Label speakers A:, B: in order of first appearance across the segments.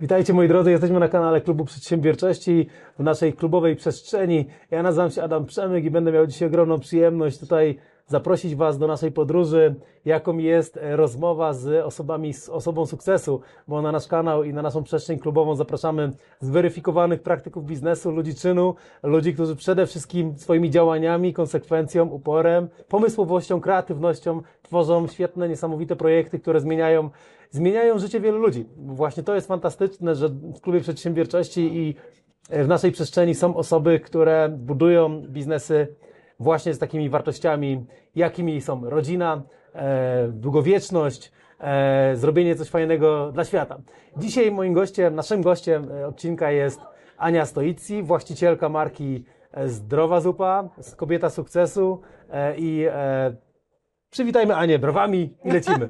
A: Witajcie moi drodzy, jesteśmy na kanale Klubu Przedsiębiorczości w naszej klubowej przestrzeni. Ja nazywam się Adam Przemyk i będę miał dzisiaj ogromną przyjemność tutaj zaprosić Was do naszej podróży, jaką jest e, rozmowa z osobami, z osobą sukcesu, bo na nasz kanał i na naszą przestrzeń klubową zapraszamy zweryfikowanych praktyków biznesu, ludzi czynu, ludzi, którzy przede wszystkim swoimi działaniami, konsekwencją, uporem, pomysłowością, kreatywnością tworzą świetne, niesamowite projekty, które zmieniają zmieniają życie wielu ludzi. Właśnie to jest fantastyczne, że w klubie przedsiębiorczości i w naszej przestrzeni są osoby, które budują biznesy właśnie z takimi wartościami, jakimi są rodzina, e, długowieczność, e, zrobienie coś fajnego dla świata. Dzisiaj moim gościem, naszym gościem e, odcinka jest Ania Stoici, właścicielka marki e, Zdrowa Zupa, kobieta sukcesu e, i Przywitajmy Anię browami i lecimy.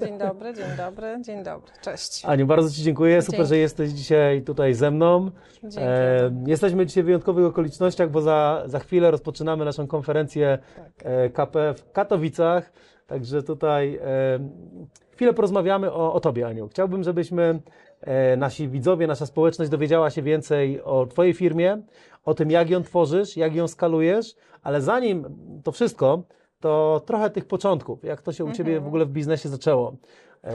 B: Dzień dobry, dzień dobry, dzień dobry. Cześć. Aniu, bardzo Ci dziękuję. Super, Dzięki. że
A: jesteś dzisiaj tutaj ze mną. Dzięki. E, jesteśmy dzisiaj w wyjątkowych okolicznościach, bo za, za chwilę rozpoczynamy naszą konferencję tak. E, KP w Katowicach. Także tutaj e, chwilę porozmawiamy o, o Tobie, Aniu. Chciałbym, żebyśmy e, nasi widzowie, nasza społeczność dowiedziała się więcej o Twojej firmie, o tym, jak ją tworzysz, jak ją skalujesz, ale zanim to wszystko, to trochę tych początków, jak to się u Ciebie w mhm. ogóle w biznesie zaczęło. E,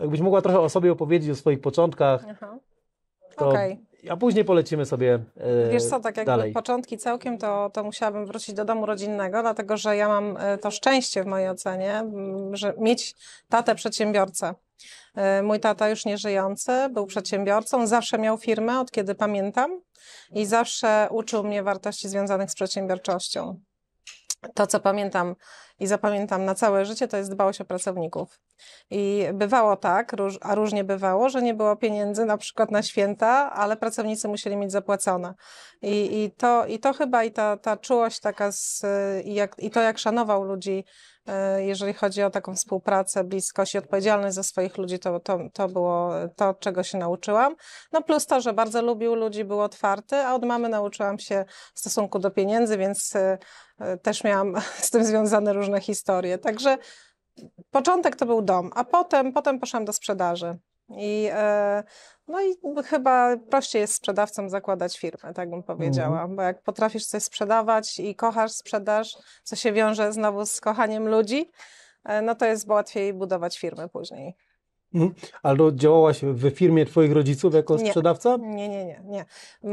A: jakbyś mogła trochę o sobie opowiedzieć, o swoich początkach. Aha. Okay. A później polecimy sobie dalej. Wiesz co, tak jak dalej.
B: początki całkiem, to, to musiałabym wrócić do domu rodzinnego, dlatego że ja mam e, to szczęście w mojej ocenie, że mieć tatę przedsiębiorcę. E, mój tata już nie żyjący, był przedsiębiorcą, zawsze miał firmę, od kiedy pamiętam i zawsze uczył mnie wartości związanych z przedsiębiorczością to, co pamiętam i zapamiętam na całe życie, to jest dbałość o pracowników. I bywało tak, a różnie bywało, że nie było pieniędzy na przykład na święta, ale pracownicy musieli mieć zapłacone. I, i, to, i to chyba i ta, ta czułość taka, z, i, jak, i to jak szanował ludzi E, jeżeli chodzi o taką współpracę, bliskość i odpowiedzialność za swoich ludzi, to, to, to było to, czego się nauczyłam. No plus to, że bardzo lubił ludzi, był otwarty, a od mamy nauczyłam się stosunku do pieniędzy, więc e, e, też miałam z tym związane różne historie. Także początek to był dom, a potem, potem poszłam do sprzedaży. I no i chyba prościej jest sprzedawcom zakładać firmę, tak bym powiedziała, mhm. bo jak potrafisz coś sprzedawać i kochasz sprzedaż, co się wiąże znowu z kochaniem ludzi, e, no to jest łatwiej budować firmy później.
A: Mhm. Ale działałaś w firmie Twoich rodziców jako nie. sprzedawca?
B: Nie, nie, nie, nie.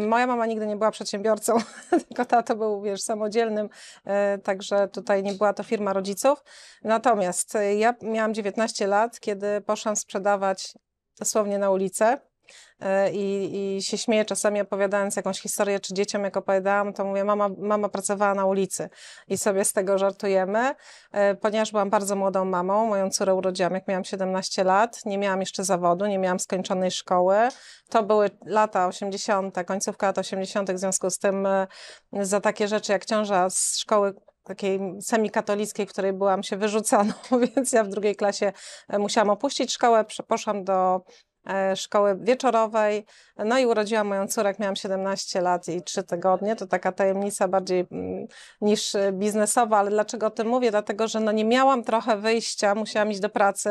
B: Moja mama nigdy nie była przedsiębiorcą, tylko tato był, wiesz, samodzielnym, e, także tutaj nie była to firma rodziców. Natomiast ja miałam 19 lat, kiedy poszłam sprzedawać dosłownie na ulicę E, i, i się śmieję czasami opowiadając jakąś historię, czy dzieciom jak opowiadałam, to mówię, mama, mama pracowała na ulicy i sobie z tego żartujemy, e, ponieważ byłam bardzo młodą mamą, moją córę urodziłam jak miałam 17 lat, nie miałam jeszcze zawodu, nie miałam skończonej szkoły, to były lata 80., końcówka lat 80., w związku z tym e, za takie rzeczy jak ciąża z szkoły takiej semikatolickiej, w której byłam, się wyrzucano, więc ja w drugiej klasie musiałam opuścić szkołę, poszłam do E, szkoły wieczorowej. No i urodziłam moją córkę, miałam 17 lat i 3 tygodnie. To taka tajemnica bardziej mm, niż biznesowa, ale dlaczego o tym mówię? Dlatego, że no nie miałam trochę wyjścia, musiałam iść do pracy.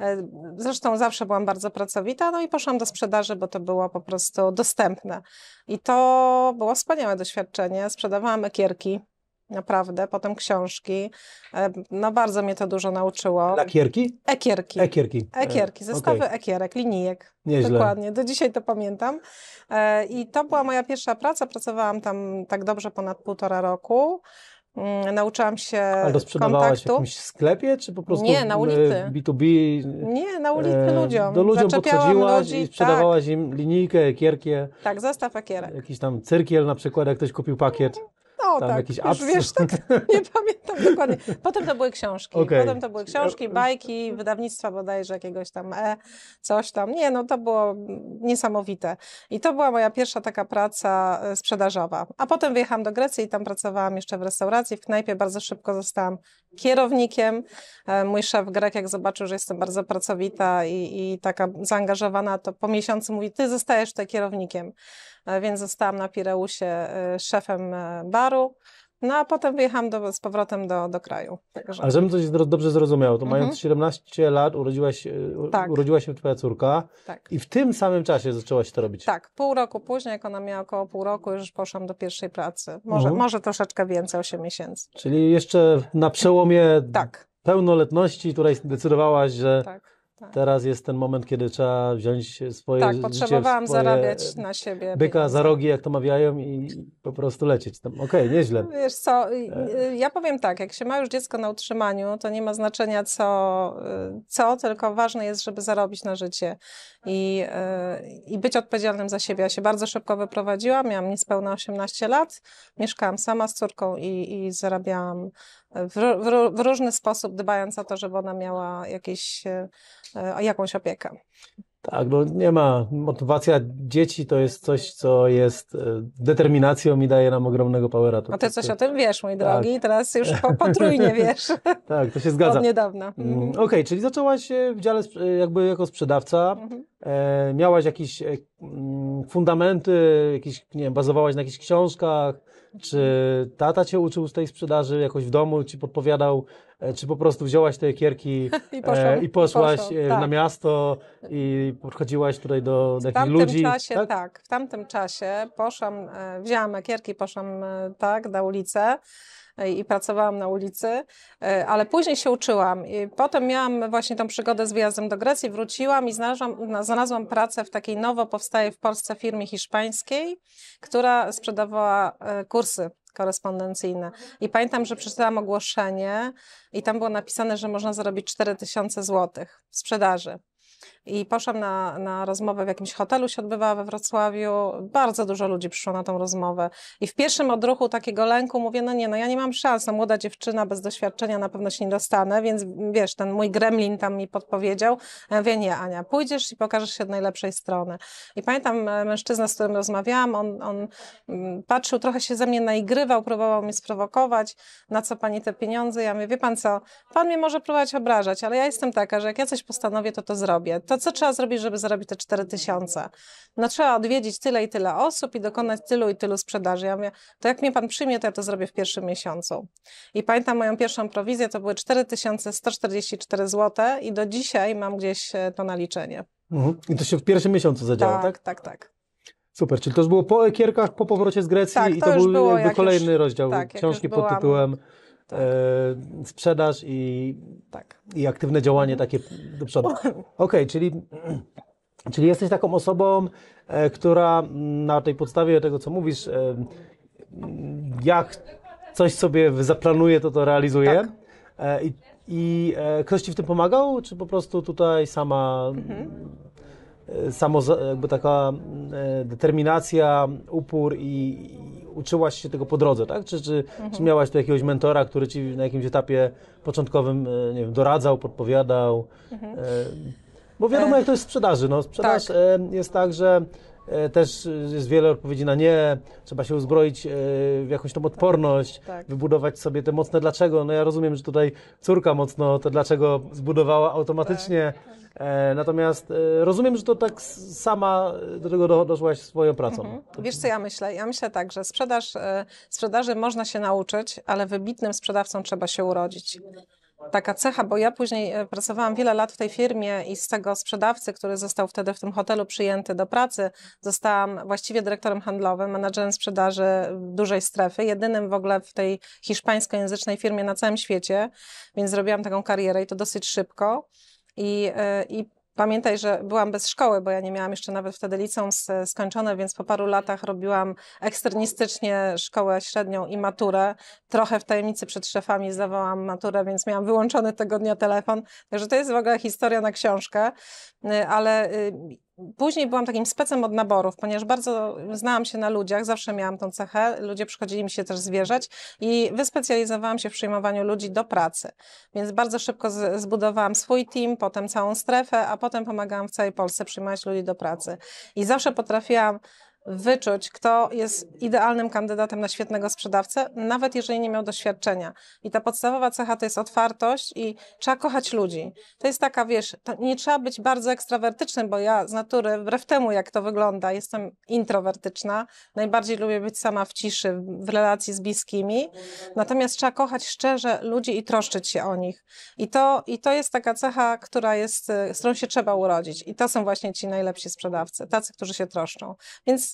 B: E, zresztą zawsze byłam bardzo pracowita, no i poszłam do sprzedaży, bo to było po prostu dostępne. I to było wspaniałe doświadczenie. Sprzedawałam ekierki Naprawdę, potem książki. E, no bardzo mnie to dużo nauczyło. Lakierki? Ekierki.
A: Ekierki. E, ekierki, zestawy okay.
B: ekierek, linijek. Nieźle. Dokładnie, do dzisiaj to pamiętam. E, I to była moja pierwsza praca, pracowałam tam tak dobrze ponad półtora roku. Mm, nauczyłam się Ale to sprzedawałaś kontaktu. w jakimś
A: sklepie, czy po prostu Nie, na ulicy. B2B?
B: Nie, na ulicy ludziom. Do ludziom podchodziłaś ludzi, i tak. sprzedawałaś
A: tak. im linijkę, ekierkę.
B: Tak, zestaw ekierek.
A: Jakiś tam cyrkiel na przykład, jak ktoś kupił pakiet. Mm. No tam tak, jakiś już wiesz,
B: tak nie pamiętam dokładnie. Potem to były książki, okay. potem to były książki, bajki, wydawnictwa bodajże jakiegoś tam E, coś tam. Nie, no to było niesamowite. I to była moja pierwsza taka praca e, sprzedażowa. A potem wyjechałam do Grecji i tam pracowałam jeszcze w restauracji, w knajpie. Bardzo szybko zostałam kierownikiem. E, mój szef Grek, jak zobaczył, że jestem bardzo pracowita i, i taka zaangażowana, to po miesiącu mówi, ty zostajesz tutaj kierownikiem. E, więc zostałam na Pireusie e, szefem baru. No a potem wyjechałam do, z powrotem do, do kraju. Także. Ale
A: żebym coś dobrze zrozumiał, to mhm. mając 17 lat urodziłaś, e, tak. urodziła się twoja córka tak. i w tym samym czasie zaczęłaś to robić. Tak,
B: pół roku później, jak ona miała około pół roku, już poszłam do pierwszej pracy. Może, mhm. może troszeczkę więcej, 8 miesięcy.
A: Czyli jeszcze na przełomie tak. pełnoletności, tutaj zdecydowałaś, że... Tak tak. Teraz jest ten moment, kiedy trzeba wziąć swoje Tak, potrzebowałam zarabiać na siebie. Byka pieniądze. za rogi, jak to mawiają, i po prostu lecieć tam. Okej, okay, nieźle. No
B: wiesz co, e. ja powiem tak, jak się ma już dziecko na utrzymaniu, to nie ma znaczenia co, y, co tylko ważne jest, żeby zarobić na życie i, y, i być odpowiedzialnym za siebie. Ja się bardzo szybko wyprowadziłam, miałam niespełna 18 lat, mieszkałam sama z córką i, i zarabiałam w, w, w różny sposób, dbając o to, żeby ona miała jakieś y, o e, jakąś opiekę.
A: Tak, no nie ma. Motywacja dzieci to jest coś, co jest e, determinacją i daje nam ogromnego powera. A ty coś o tym
B: wiesz, mój tak. drogi, teraz już po, trójnie wiesz.
A: tak, to się zgadza. Od niedawna. Mm. Mhm. Okej, okay, czyli zaczęłaś w dziale e, jakby jako sprzedawca, mhm. e, miałaś jakieś mm, fundamenty, jakieś, nie wiem, bazowałaś na jakichś książkach, czy tata cię uczył z tej sprzedaży jakoś w domu, ci podpowiadał, e, czy po prostu wziąłaś te kierki I, poszłam, e, i poszłaś e, poszłam, tak. na miasto i podchodziłaś tutaj do, do jakichś ludzi? W tamtym czasie, tak?
B: tak? w tamtym czasie poszłam, wzięłam kierki, poszłam tak, na ulicę. E, i pracowałam na ulicy, e, ale później się uczyłam. I potem miałam właśnie tą przygodę z wyjazdem do Grecji, wróciłam i znalazłam, znalazłam pracę w takiej nowo powstaje w Polsce firmie hiszpańskiej, która sprzedawała e, kursy korespondencyjne. I pamiętam, że przeczytałam ogłoszenie i tam było napisane, że można zarobić 4000 zł w sprzedaży i poszłam na, na rozmowę w jakimś hotelu, się odbywała we Wrocławiu. Bardzo dużo ludzi przyszło na tą rozmowę. I w pierwszym odruchu takiego lęku mówię, no nie, no ja nie mam szans, no młoda dziewczyna bez doświadczenia na pewno się nie dostanę, więc wiesz, ten mój gremlin tam mi podpowiedział, ja mówię, nie Ania, pójdziesz i pokażesz się od najlepszej strony. I pamiętam e, mężczyzna, z którym rozmawiałam, on, on mm, patrzył, trochę się ze mnie naigrywał, próbował mnie sprowokować, na co pani te pieniądze? Ja mówię, wie pan co, pan mnie może próbować obrażać, ale ja jestem taka, że jak ja coś postanowię, to to zrobię. To to co trzeba zrobić, żeby zarobić te 4 tysiące? No trzeba odwiedzić tyle i tyle osób i dokonać tylu i tylu sprzedaży. Ja mówię, to jak mnie pan przyjmie, to ja to zrobię w pierwszym miesiącu. I pamiętam moją pierwszą prowizję, to były 4144 zł i do dzisiaj mam gdzieś e, to naliczenie.
A: Mhm. I to się w pierwszym miesiącu zadziało, tak? Tak, tak, tak. Super, czyli to już było po ekierkach, po powrocie z Grecji tak, i to, to był jakby kolejny rozdział tak, książki pod byłam... tytułem tak. E, sprzedaż i, tak. i aktywne działanie takie do przodu. Okej, okay, czyli, czyli jesteś taką osobą, e, która na tej podstawie tego, co mówisz, e, jak coś sobie zaplanuje, to to realizuje. Tak. I, i ktoś ci w tym pomagał, czy po prostu tutaj sama. Mhm E, samo jakby taka e, determinacja, upór i, uczyłaś się tego po drodze, tak? Czy, czy, mhm. czy miałaś tu jakiegoś mentora, który ci na jakimś etapie początkowym, e, nie wiem, doradzał, podpowiadał? Mhm. Bo wiadomo, jak to jest w sprzedaży. No, sprzedaż tak. jest tak, że E, też jest wiele odpowiedzi na nie, trzeba się uzbroić e, w jakąś tą odporność, tak, tak. wybudować sobie te mocne dlaczego. No ja rozumiem, że tutaj córka mocno to dlaczego zbudowała automatycznie, tak. tak. E, natomiast rozumiem,
B: że to tak sama do tego doszłaś swoją pracą. Mhm. Wiesz co ja myślę? Ja myślę tak, że sprzedaż, sprzedaży można się nauczyć, ale wybitnym sprzedawcą trzeba się urodzić taka cecha, bo ja później e, pracowałam wiele lat w tej firmie i z tego sprzedawcy, który został wtedy w tym hotelu przyjęty do pracy, zostałam właściwie dyrektorem handlowym, menadżerem sprzedaży dużej strefy, jedynym w ogóle w tej hiszpańskojęzycznej firmie na całym świecie, więc zrobiłam taką karierę i to dosyć szybko. I, e, i Pamiętaj, że byłam bez szkoły, bo ja nie miałam jeszcze nawet wtedy liceum skończone, więc po paru latach robiłam eksternistycznie szkołę średnią i maturę. Trochę w tajemnicy przed szefami zdawałam maturę, więc miałam wyłączony tego dnia telefon. Także to jest w ogóle historia na książkę, y, ale y, Później byłam takim specem od naborów, ponieważ bardzo znałam się na ludziach, zawsze miałam tą cechę, ludzie przychodzili mi się też zwierzać i wyspecjalizowałam się w przyjmowaniu ludzi do pracy. Więc bardzo szybko zbudowałam swój team, potem całą strefę, a potem pomagałam w całej Polsce przyjmować ludzi do pracy. I zawsze potrafiłam wyczuć, kto jest idealnym kandydatem na świetnego sprzedawcę, nawet jeżeli nie miał doświadczenia. I ta podstawowa cecha to jest otwartość i trzeba kochać ludzi. To jest taka, wiesz, nie trzeba być bardzo ekstrawertycznym, bo ja z natury, wbrew temu jak to wygląda, jestem introwertyczna. Najbardziej lubię być sama w ciszy, w relacji z bliskimi. Natomiast trzeba kochać szczerze ludzi i troszczyć się o nich. I to, i to jest taka cecha, która jest, z którą się trzeba urodzić. I to są właśnie ci najlepsi sprzedawcy, tacy, którzy się troszczą. Więc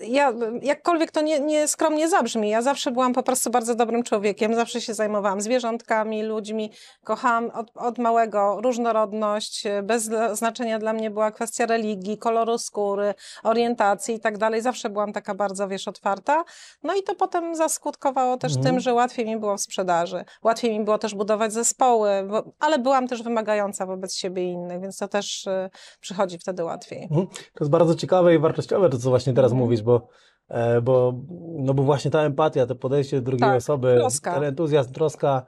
B: ja, jakkolwiek to nie, nie skromnie zabrzmi, ja zawsze byłam po prostu bardzo dobrym człowiekiem, zawsze się zajmowałam zwierzątkami, ludźmi, kochałam od, od małego różnorodność, bez znaczenia dla mnie była kwestia religii, koloru skóry, orientacji i tak dalej, zawsze byłam taka bardzo, wiesz, otwarta, no i to potem zaskutkowało też mhm. tym, że łatwiej mi było w sprzedaży, łatwiej mi było też budować zespoły, bo, ale byłam też wymagająca wobec siebie i innych, więc to też y, przychodzi wtedy łatwiej.
A: Mhm. To jest bardzo ciekawe i wartościowe to, co właśnie teraz mhm. mówisz, bo, e, bo, no bo właśnie ta empatia, to podejście do drugiej tak, osoby, troska. ten entuzjazm, troska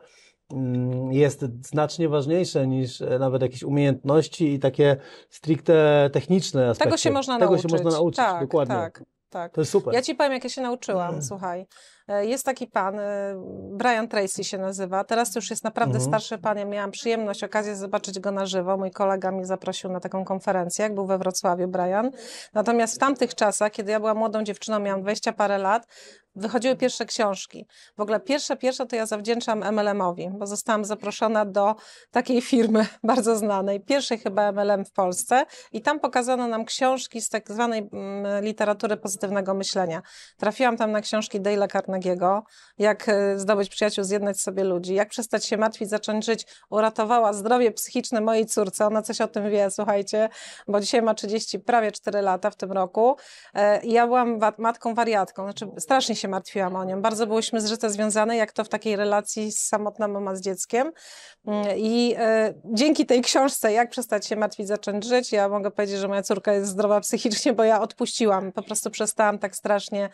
A: mm, jest znacznie ważniejsze niż nawet jakieś umiejętności i takie stricte techniczne aspekty. Tego się można Tego nauczyć. Się można nauczyć tak, dokładnie. Tak.
B: Tak. To jest super. Ja ci powiem, jak ja się nauczyłam, mm. słuchaj. E, jest taki pan, e, Brian Tracy się nazywa, teraz już jest naprawdę mhm. starszy pan, ja miałam przyjemność, okazję zobaczyć go na żywo, mój kolega mnie zaprosił na taką konferencję, jak był we Wrocławiu Brian. Natomiast w tamtych czasach, kiedy ja byłam młodą dziewczyną, miałam 20 parę lat, wychodziły pierwsze książki. W ogóle pierwsze, pierwsze to ja zawdzięczam MLM-owi, bo zostałam zaproszona do takiej firmy bardzo znanej, pierwszej chyba MLM w Polsce i tam pokazano nam książki z tak zwanej mm, literatury pozytywnego myślenia. Trafiłam tam na książki Dale Carnegie, jak e, zdobyć przyjaciół, zjednać sobie ludzi, jak przestać się martwić, zacząć żyć, uratowała zdrowie psychiczne mojej córce, ona coś o tym wie, słuchajcie, bo dzisiaj ma 30, prawie 4 lata w tym roku. E, ja byłam matką wariatką, znaczy strasznie się martwiłam o nią, bardzo byłyśmy zżyte związane, jak to w takiej relacji samotna mama z dzieckiem mm, i e, dzięki tej książce, jak przestać się martwić, zacząć żyć, ja mogę powiedzieć, że moja córka jest zdrowa psychicznie, bo ja odpuściłam, po prostu przestałam tak strasznie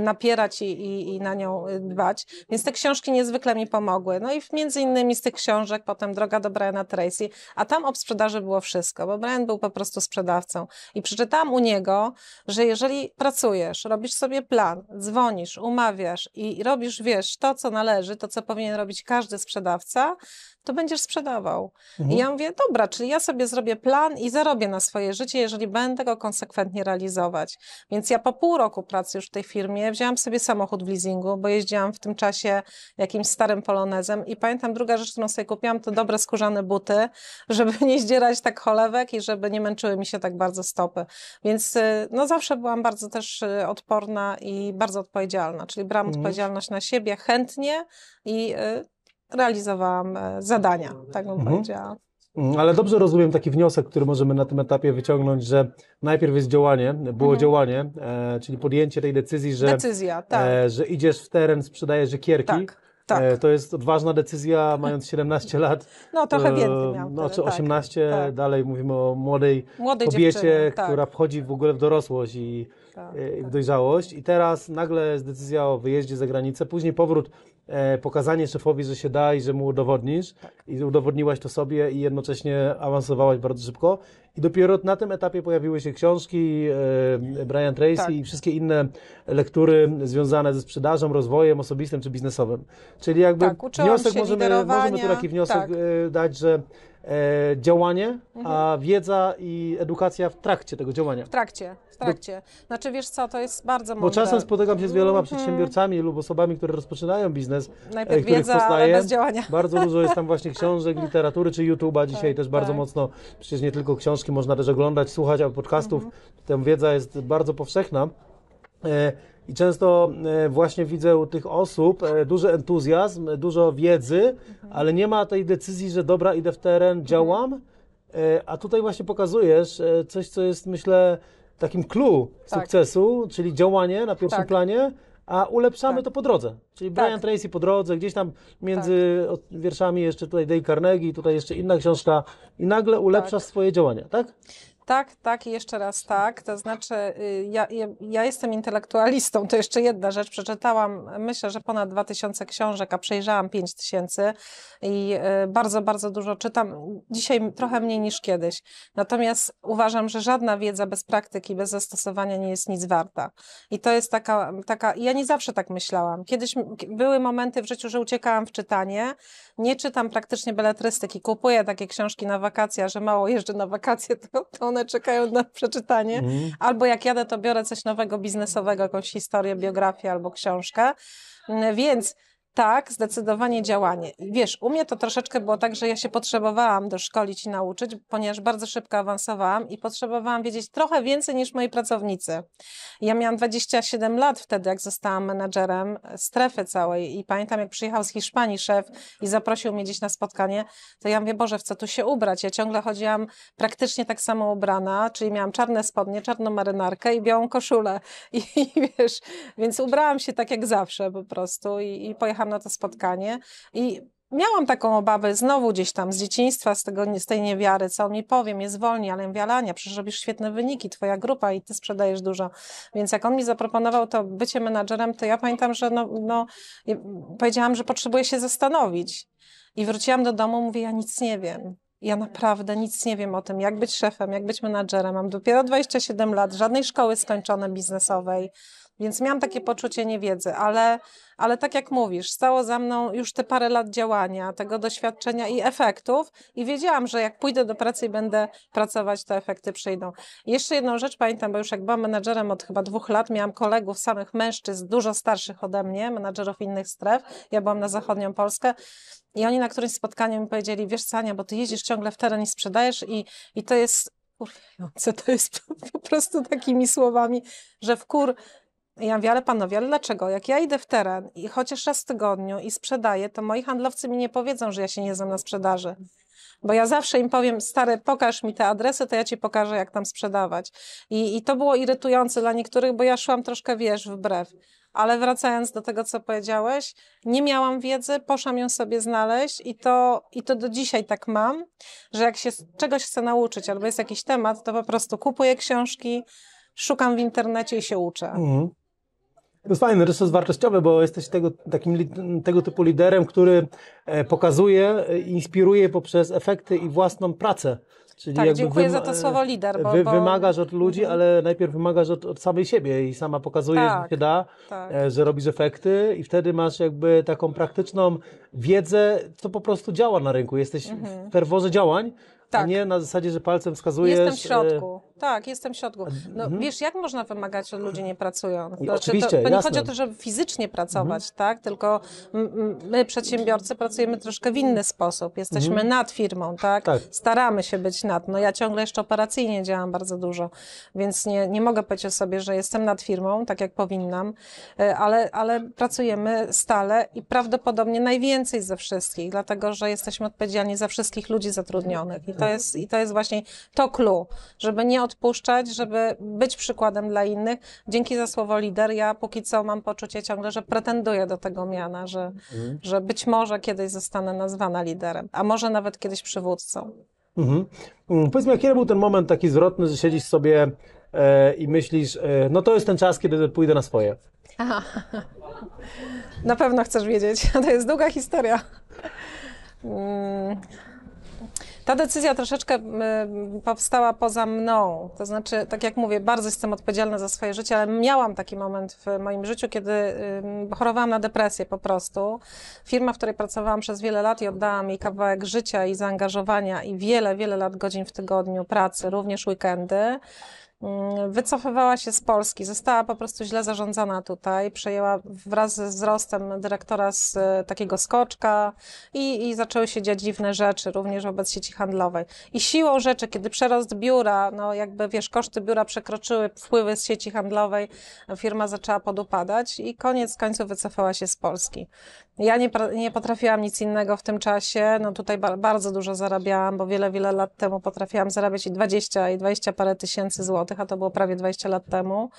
B: napierać i, i, i na nią y, dbać. Więc te książki niezwykle mi pomogły. No i między innymi z tych książek potem Droga do Briana Tracy, a tam o sprzedaży było wszystko, bo Brian był po prostu sprzedawcą. I przeczytałam u niego, że jeżeli pracujesz, robisz sobie plan, dzwonisz, umawiasz i robisz, wiesz, to, co należy, to, co powinien robić każdy sprzedawca, to będziesz sprzedawał. Mhm. I ja mówię, dobra, czyli ja sobie zrobię plan i zarobię na swoje życie, jeżeli będę go konsekwentnie realizować. Więc ja po pół roku pracy już w tej firmie wzięłam sobie samochód w leasing bo jeździłam w tym czasie jakimś starym polonezem i pamiętam druga rzecz, którą sobie kupiłam, to dobre skórzane buty, żeby nie zdzierać tak cholewek i żeby nie męczyły mi się tak bardzo stopy. Więc y, no zawsze byłam bardzo też y, odporna i bardzo odpowiedzialna, czyli brałam mhm. odpowiedzialność na siebie chętnie i y, realizowałam e, zadania, tak bym mhm. powiedziała.
A: Ale dobrze rozumiem taki wniosek, który możemy na tym etapie wyciągnąć, że najpierw jest działanie, było mhm. działanie, e, czyli podjęcie tej decyzji, że, Decyzja, e, tak. e, że idziesz w teren, sprzedajesz kierki. Tak. Tak. E, to jest odważna decyzja, mając 17 lat. No, trochę e, więcej miał. No, czy 18, tak, tak, dalej mówimy o młodej, młodej kobiecie, tak. która wchodzi w ogóle w dorosłość i, i tak, w dojrzałość. I teraz nagle jest decyzja o wyjeździe za granicę, później powrót E, pokazanie szefowi, że się da i że mu udowodnisz tak. i udowodniłaś to sobie i jednocześnie awansowałaś bardzo szybko i dopiero na tym etapie pojawiły się książki e, Brian Tracy tak. i wszystkie inne lektury związane ze sprzedażą, rozwojem osobistym czy biznesowym. Czyli jakby tak, wniosek możemy, możemy tu taki wniosek tak. e, dać, że E, działanie, a mhm. wiedza i edukacja w trakcie tego działania. W
B: trakcie, w trakcie. Znaczy wiesz co, to jest bardzo mądre. Bo czasem spotykam się z wieloma mhm. przedsiębiorcami
A: lub osobami, które rozpoczynają biznes, e, Najpierw których wiedza, poznaję. Ale bez działania. Bardzo dużo jest tam właśnie książek, literatury czy YouTube'a tak, dzisiaj tak, też bardzo tak. mocno. Przecież nie tylko książki, można też oglądać, słuchać podcastów. Mhm. wiedza jest bardzo powszechna. E, i często e, właśnie widzę u tych osób e, duży entuzjazm, e, dużo wiedzy, mhm. ale nie ma tej decyzji, że dobra, idę w teren, mhm. działam. A tutaj właśnie pokazujesz coś, co jest myślę takim clue tak. sukcesu, czyli działanie na pierwszym tak. planie, a ulepszamy tak. to po drodze. Czyli tak. Brian Tracy po drodze, gdzieś tam między tak. wierszami jeszcze tutaj Dale Carnegie, tutaj jeszcze inna książka i nagle ulepszasz tak. swoje działania, tak?
B: tak, tak i jeszcze raz tak. To znaczy, y, ja, ja, jestem intelektualistą, to jeszcze jedna rzecz. Przeczytałam, myślę, że ponad 2000 książek, a przejrzałam 5000 i y, bardzo, bardzo dużo czytam. Dzisiaj trochę mniej niż kiedyś. Natomiast uważam, że żadna wiedza bez praktyki, bez zastosowania nie jest nic warta. I to jest taka, taka ja nie zawsze tak myślałam. Kiedyś były momenty w życiu, że uciekałam w czytanie. Nie czytam praktycznie beletrystyki. Kupuję takie książki na wakacje, że mało jeżdżę na wakacje, to, to one one czekają na przeczytanie. Mm. Albo jak jadę, to biorę coś nowego biznesowego, jakąś historię, biografię albo książkę. Mm, więc tak, zdecydowanie działanie. Wiesz, u mnie to troszeczkę było tak, że ja się potrzebowałam doszkolić i nauczyć, ponieważ bardzo szybko awansowałam i potrzebowałam wiedzieć trochę więcej niż moi pracownicy. Ja miałam 27 lat wtedy, jak zostałam menadżerem strefy całej i pamiętam, jak przyjechał z Hiszpanii szef i zaprosił mnie dziś na spotkanie, to ja mówię, Boże, w co tu się ubrać? Ja ciągle chodziłam praktycznie tak samo ubrana, czyli miałam czarne spodnie, czarną marynarkę i białą koszulę. I, i wiesz, więc ubrałam się tak jak zawsze po prostu i, i pojechałam pojechałam na to spotkanie i miałam taką obawę znowu gdzieś tam z dzieciństwa, z, tego, z tej niewiary, co on mi powie, jest wolni ale wialania przecież robisz świetne wyniki, twoja grupa i ty sprzedajesz dużo. Więc jak on mi zaproponował to bycie menadżerem, to ja pamiętam, że no, no powiedziałam, że potrzebuję się zastanowić. I wróciłam do domu, mówię, ja nic nie wiem. Ja naprawdę nic nie wiem o tym, jak być szefem, jak być menadżerem. Mam dopiero 27 lat, żadnej szkoły skończonej biznesowej. Więc miałam takie poczucie niewiedzy, ale, ale tak jak mówisz, stało za mną już te parę lat działania, tego doświadczenia i efektów, i wiedziałam, że jak pójdę do pracy i będę pracować, to efekty przyjdą. Jeszcze jedną rzecz pamiętam, bo już jak byłam menadżerem od chyba dwóch lat, miałam kolegów, samych mężczyzn, dużo starszych ode mnie, menadżerów innych stref. Ja byłam na zachodnią Polskę. I oni na którymś spotkaniu mi powiedzieli, wiesz Sania, bo ty jeździsz ciągle w teren i sprzedajesz i, i to jest kurwiające, to jest po prostu takimi słowami, że w kur ja mówię, ale panowie, ale dlaczego? Jak ja idę w teren i chociaż raz w tygodniu i sprzedaję, to moi handlowcy mi nie powiedzą, że ja się nie znam na sprzedaży. Bo ja zawsze im powiem, stary, pokaż mi te adresy, to ja ci pokażę, jak tam sprzedawać. I, i to było irytujące dla niektórych, bo ja szłam troszkę, wiesz, wbrew. Ale wracając do tego, co powiedziałeś, nie miałam wiedzy, poszłam ją sobie znaleźć i to, i to do dzisiaj tak mam, że jak się czegoś chcę nauczyć albo jest jakiś temat, to po prostu kupuję książki, szukam w internecie i się uczę.
A: Mhm. To jest fajne, to jest wartościowe, bo jesteś tego, takim, tego typu liderem, który e, pokazuje, e, inspiruje poprzez efekty i własną pracę. Czyli tak, dziękuję wyma- za to słowo
B: lider. E, bo, wy- wymagasz
A: od ludzi, mhm. ale najpierw wymagasz od, od, samej siebie i sama pokazujesz, tak, że się da, tak. że robisz efekty i wtedy masz jakby taką praktyczną wiedzę, co po prostu działa na rynku. Jesteś mhm. w ferworze działań, tak. a nie na zasadzie, że palcem wskazujesz. Jestem w środku.
B: Tak, jestem w środku. No, mhm. Wiesz, jak można wymagać od ludzi nie pracują? Znaczy, to, to nie chodzi o to, żeby fizycznie pracować, mhm. tak? Tylko my, przedsiębiorcy, pracujemy troszkę w inny sposób. Jesteśmy mhm. nad firmą, tak? tak? Staramy się być nad. No ja ciągle jeszcze operacyjnie działam bardzo dużo, więc nie, nie mogę powiedzieć o sobie, że jestem nad firmą, tak jak powinnam, e, ale, ale pracujemy stale i prawdopodobnie najwięcej ze wszystkich, dlatego że jesteśmy odpowiedzialni za wszystkich ludzi zatrudnionych. I to mhm. jest, i to jest właśnie to clue, żeby nie odpuszczać, żeby być przykładem dla innych. Dzięki za słowo lider, ja póki co mam poczucie ciągle, że pretenduję do tego miana, że, mhm. że być może kiedyś zostanę nazwana liderem, a może nawet kiedyś przywódcą.
A: Mhm. Mm, powiedzmy, kiedy był ten moment taki zwrotny, że siedzisz sobie e, i myślisz, e, no to jest ten czas, kiedy pójdę na swoje.
B: Aha. Na pewno chcesz wiedzieć. To jest długa historia. Mm, ta decyzja troszeczkę powstała poza mną. To znaczy, tak jak mówię, bardzo jestem odpowiedzialna za swoje życie, ale miałam taki moment w moim życiu, kiedy chorowałam na depresję po prostu. Firma, w której pracowałam przez wiele lat i oddałam jej kawałek życia i zaangażowania i wiele, wiele lat godzin w tygodniu pracy, również weekendy. Mm, wycofywała się z Polski, została po prostu źle zarządzana tutaj, przejęła wraz ze wzrostem dyrektora z e, takiego skoczka i, i zaczęły się dziać dziwne rzeczy, również wobec sieci handlowej. I siłą rzeczy, kiedy przerost biura, no jakby wiesz, koszty biura przekroczyły wpływy z sieci handlowej, firma zaczęła podupadać i koniec końców wycofała się z Polski. Ja nie, nie potrafiłam nic innego w tym czasie. No tutaj ba bardzo dużo zarabiałam, bo wiele, wiele lat temu potrafiłam zarabiać i 20 i 20 parę tysięcy złotych, a to było prawie 20 lat temu.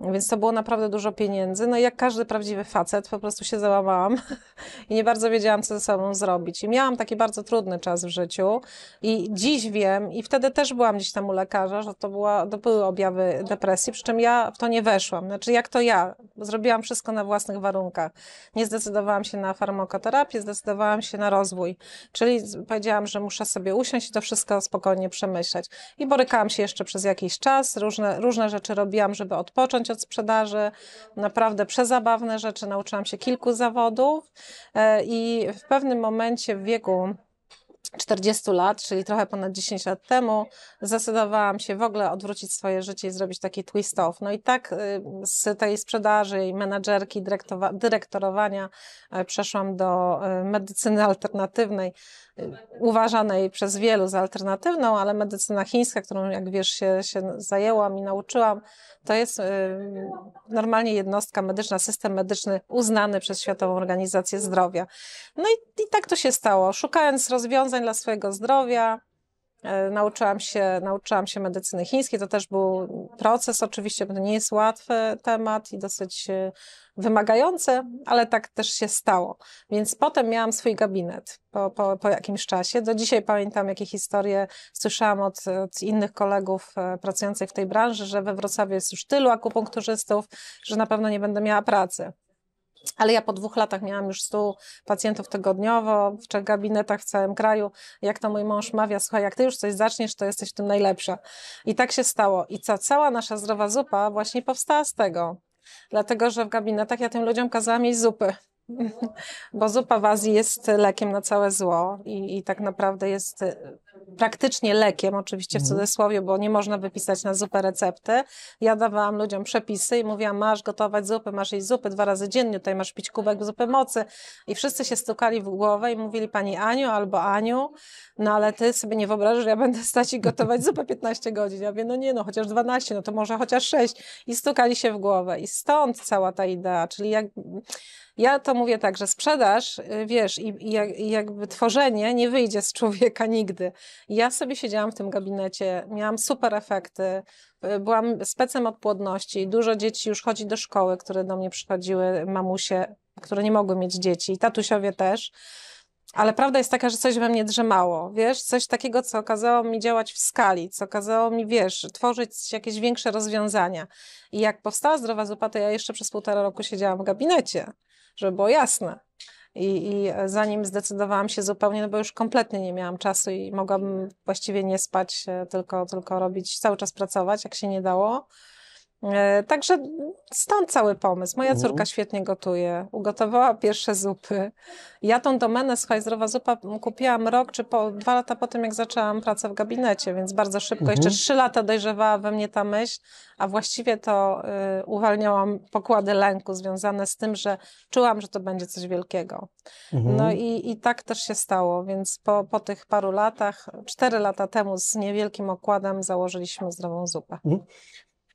B: Więc to było naprawdę dużo pieniędzy. No i jak każdy prawdziwy facet, po prostu się załamałam i nie bardzo wiedziałam, co ze sobą zrobić. I miałam taki bardzo trudny czas w życiu. I dziś wiem, i wtedy też byłam gdzieś tam u lekarza, że to, była, to były objawy depresji, przy czym ja w to nie weszłam. Znaczy, jak to ja? Zrobiłam wszystko na własnych warunkach. Nie zdecydowałam się na farmakoterapię, zdecydowałam się na rozwój. Czyli powiedziałam, że muszę sobie usiąść i to wszystko spokojnie przemyśleć. I borykałam się jeszcze przez jakiś czas, różne, różne rzeczy robiłam, żeby odpocząć od sprzedaży. Naprawdę przezabawne rzeczy. Nauczyłam się kilku zawodów e, i w pewnym momencie w wieku 40 lat, czyli trochę ponad 10 lat temu, zdecydowałam się w ogóle odwrócić swoje życie i zrobić taki twist off. No i tak y, z tej sprzedaży i menadżerki, dyrektorowania E, przeszłam do e, medycyny alternatywnej, e, uważanej przez wielu za alternatywną, ale medycyna chińska, którą jak wiesz się, się zajęłam i nauczyłam, to jest normalnie jednostka medyczna, system medyczny uznany przez Światową Organizację Zdrowia. No i, i tak to się stało. Szukając rozwiązań dla swojego zdrowia, E, nauczyłam się, nauczyłam się medycyny chińskiej. To też był proces, oczywiście, bo to nie jest łatwy temat i dosyć e, wymagający, ale tak też się stało. Więc potem miałam swój gabinet po, po, po jakimś czasie. Do dzisiaj pamiętam, jakie historie słyszałam od, od, innych kolegów e, pracujących w tej branży, że we Wrocławiu jest już tylu akupunkturzystów, że na pewno nie będę miała pracy. Ale ja po dwóch latach miałam już 100 pacjentów tygodniowo w trzech gabinetach w całym kraju. Jak to mój mąż mawia, słuchaj, jak ty już coś zaczniesz, to jesteś w tym najlepsza. I tak się stało. I ca cała nasza zdrowa zupa właśnie powstała z tego. Dlatego, że w gabinetach ja tym ludziom kazałam jeść zupy. Bo zupa w Azji jest lekiem na całe zło i, i tak naprawdę jest e, praktycznie lekiem, oczywiście w mhm. cudzysłowie, bo nie można wypisać na zupę recepty. Ja dawałam ludziom przepisy i mówiłam, masz gotować zupę, masz jej zupy dwa razy dziennie, tutaj masz pić kubek zupy mocy. I wszyscy się stukali w głowę i mówili, pani Aniu albo Aniu, no ale ty sobie nie wyobrażasz, że ja będę stać i gotować zupę 15 godzin. Ja mówię, no nie no, chociaż 12, no to może chociaż 6. I stukali się w głowę. I stąd cała ta idea, czyli jak ja to mówię tak, że sprzedaż, y, wiesz, i, i, jakby tworzenie nie wyjdzie z człowieka nigdy. Ja sobie siedziałam w tym gabinecie, miałam super efekty, y, byłam specem od płodności, dużo dzieci już chodzi do szkoły, które do mnie przychodziły, mamusie, które nie mogły mieć dzieci, i tatusiowie też. Ale prawda jest taka, że coś we mnie drzemało, wiesz, coś takiego, co okazało mi działać w skali, co okazało mi, wiesz, tworzyć jakieś większe rozwiązania. I jak powstała Zdrowa Zupa, to ja jeszcze przez półtora roku siedziałam w gabinecie żeby było jasne. I, I, zanim zdecydowałam się zupełnie, no bo już kompletnie nie miałam czasu i mogłabym właściwie nie spać, e, tylko, tylko robić, cały czas pracować, jak się nie dało, E, także stąd cały pomysł. Moja mhm. córka świetnie gotuje. Ugotowała pierwsze zupy. Ja tą domenę słuchaj, zdrowa zupa kupiłam rok czy po, dwa lata po tym, jak zaczęłam pracę w gabinecie, więc bardzo szybko. Jeszcze mhm. trzy lata dojrzewała we mnie ta myśl, a właściwie to y, uwalniałam pokłady lęku związane z tym, że czułam, że to będzie coś wielkiego. No mhm. i, i tak też się stało, więc po, po tych paru latach, cztery lata temu z niewielkim okładem założyliśmy zdrową zupę.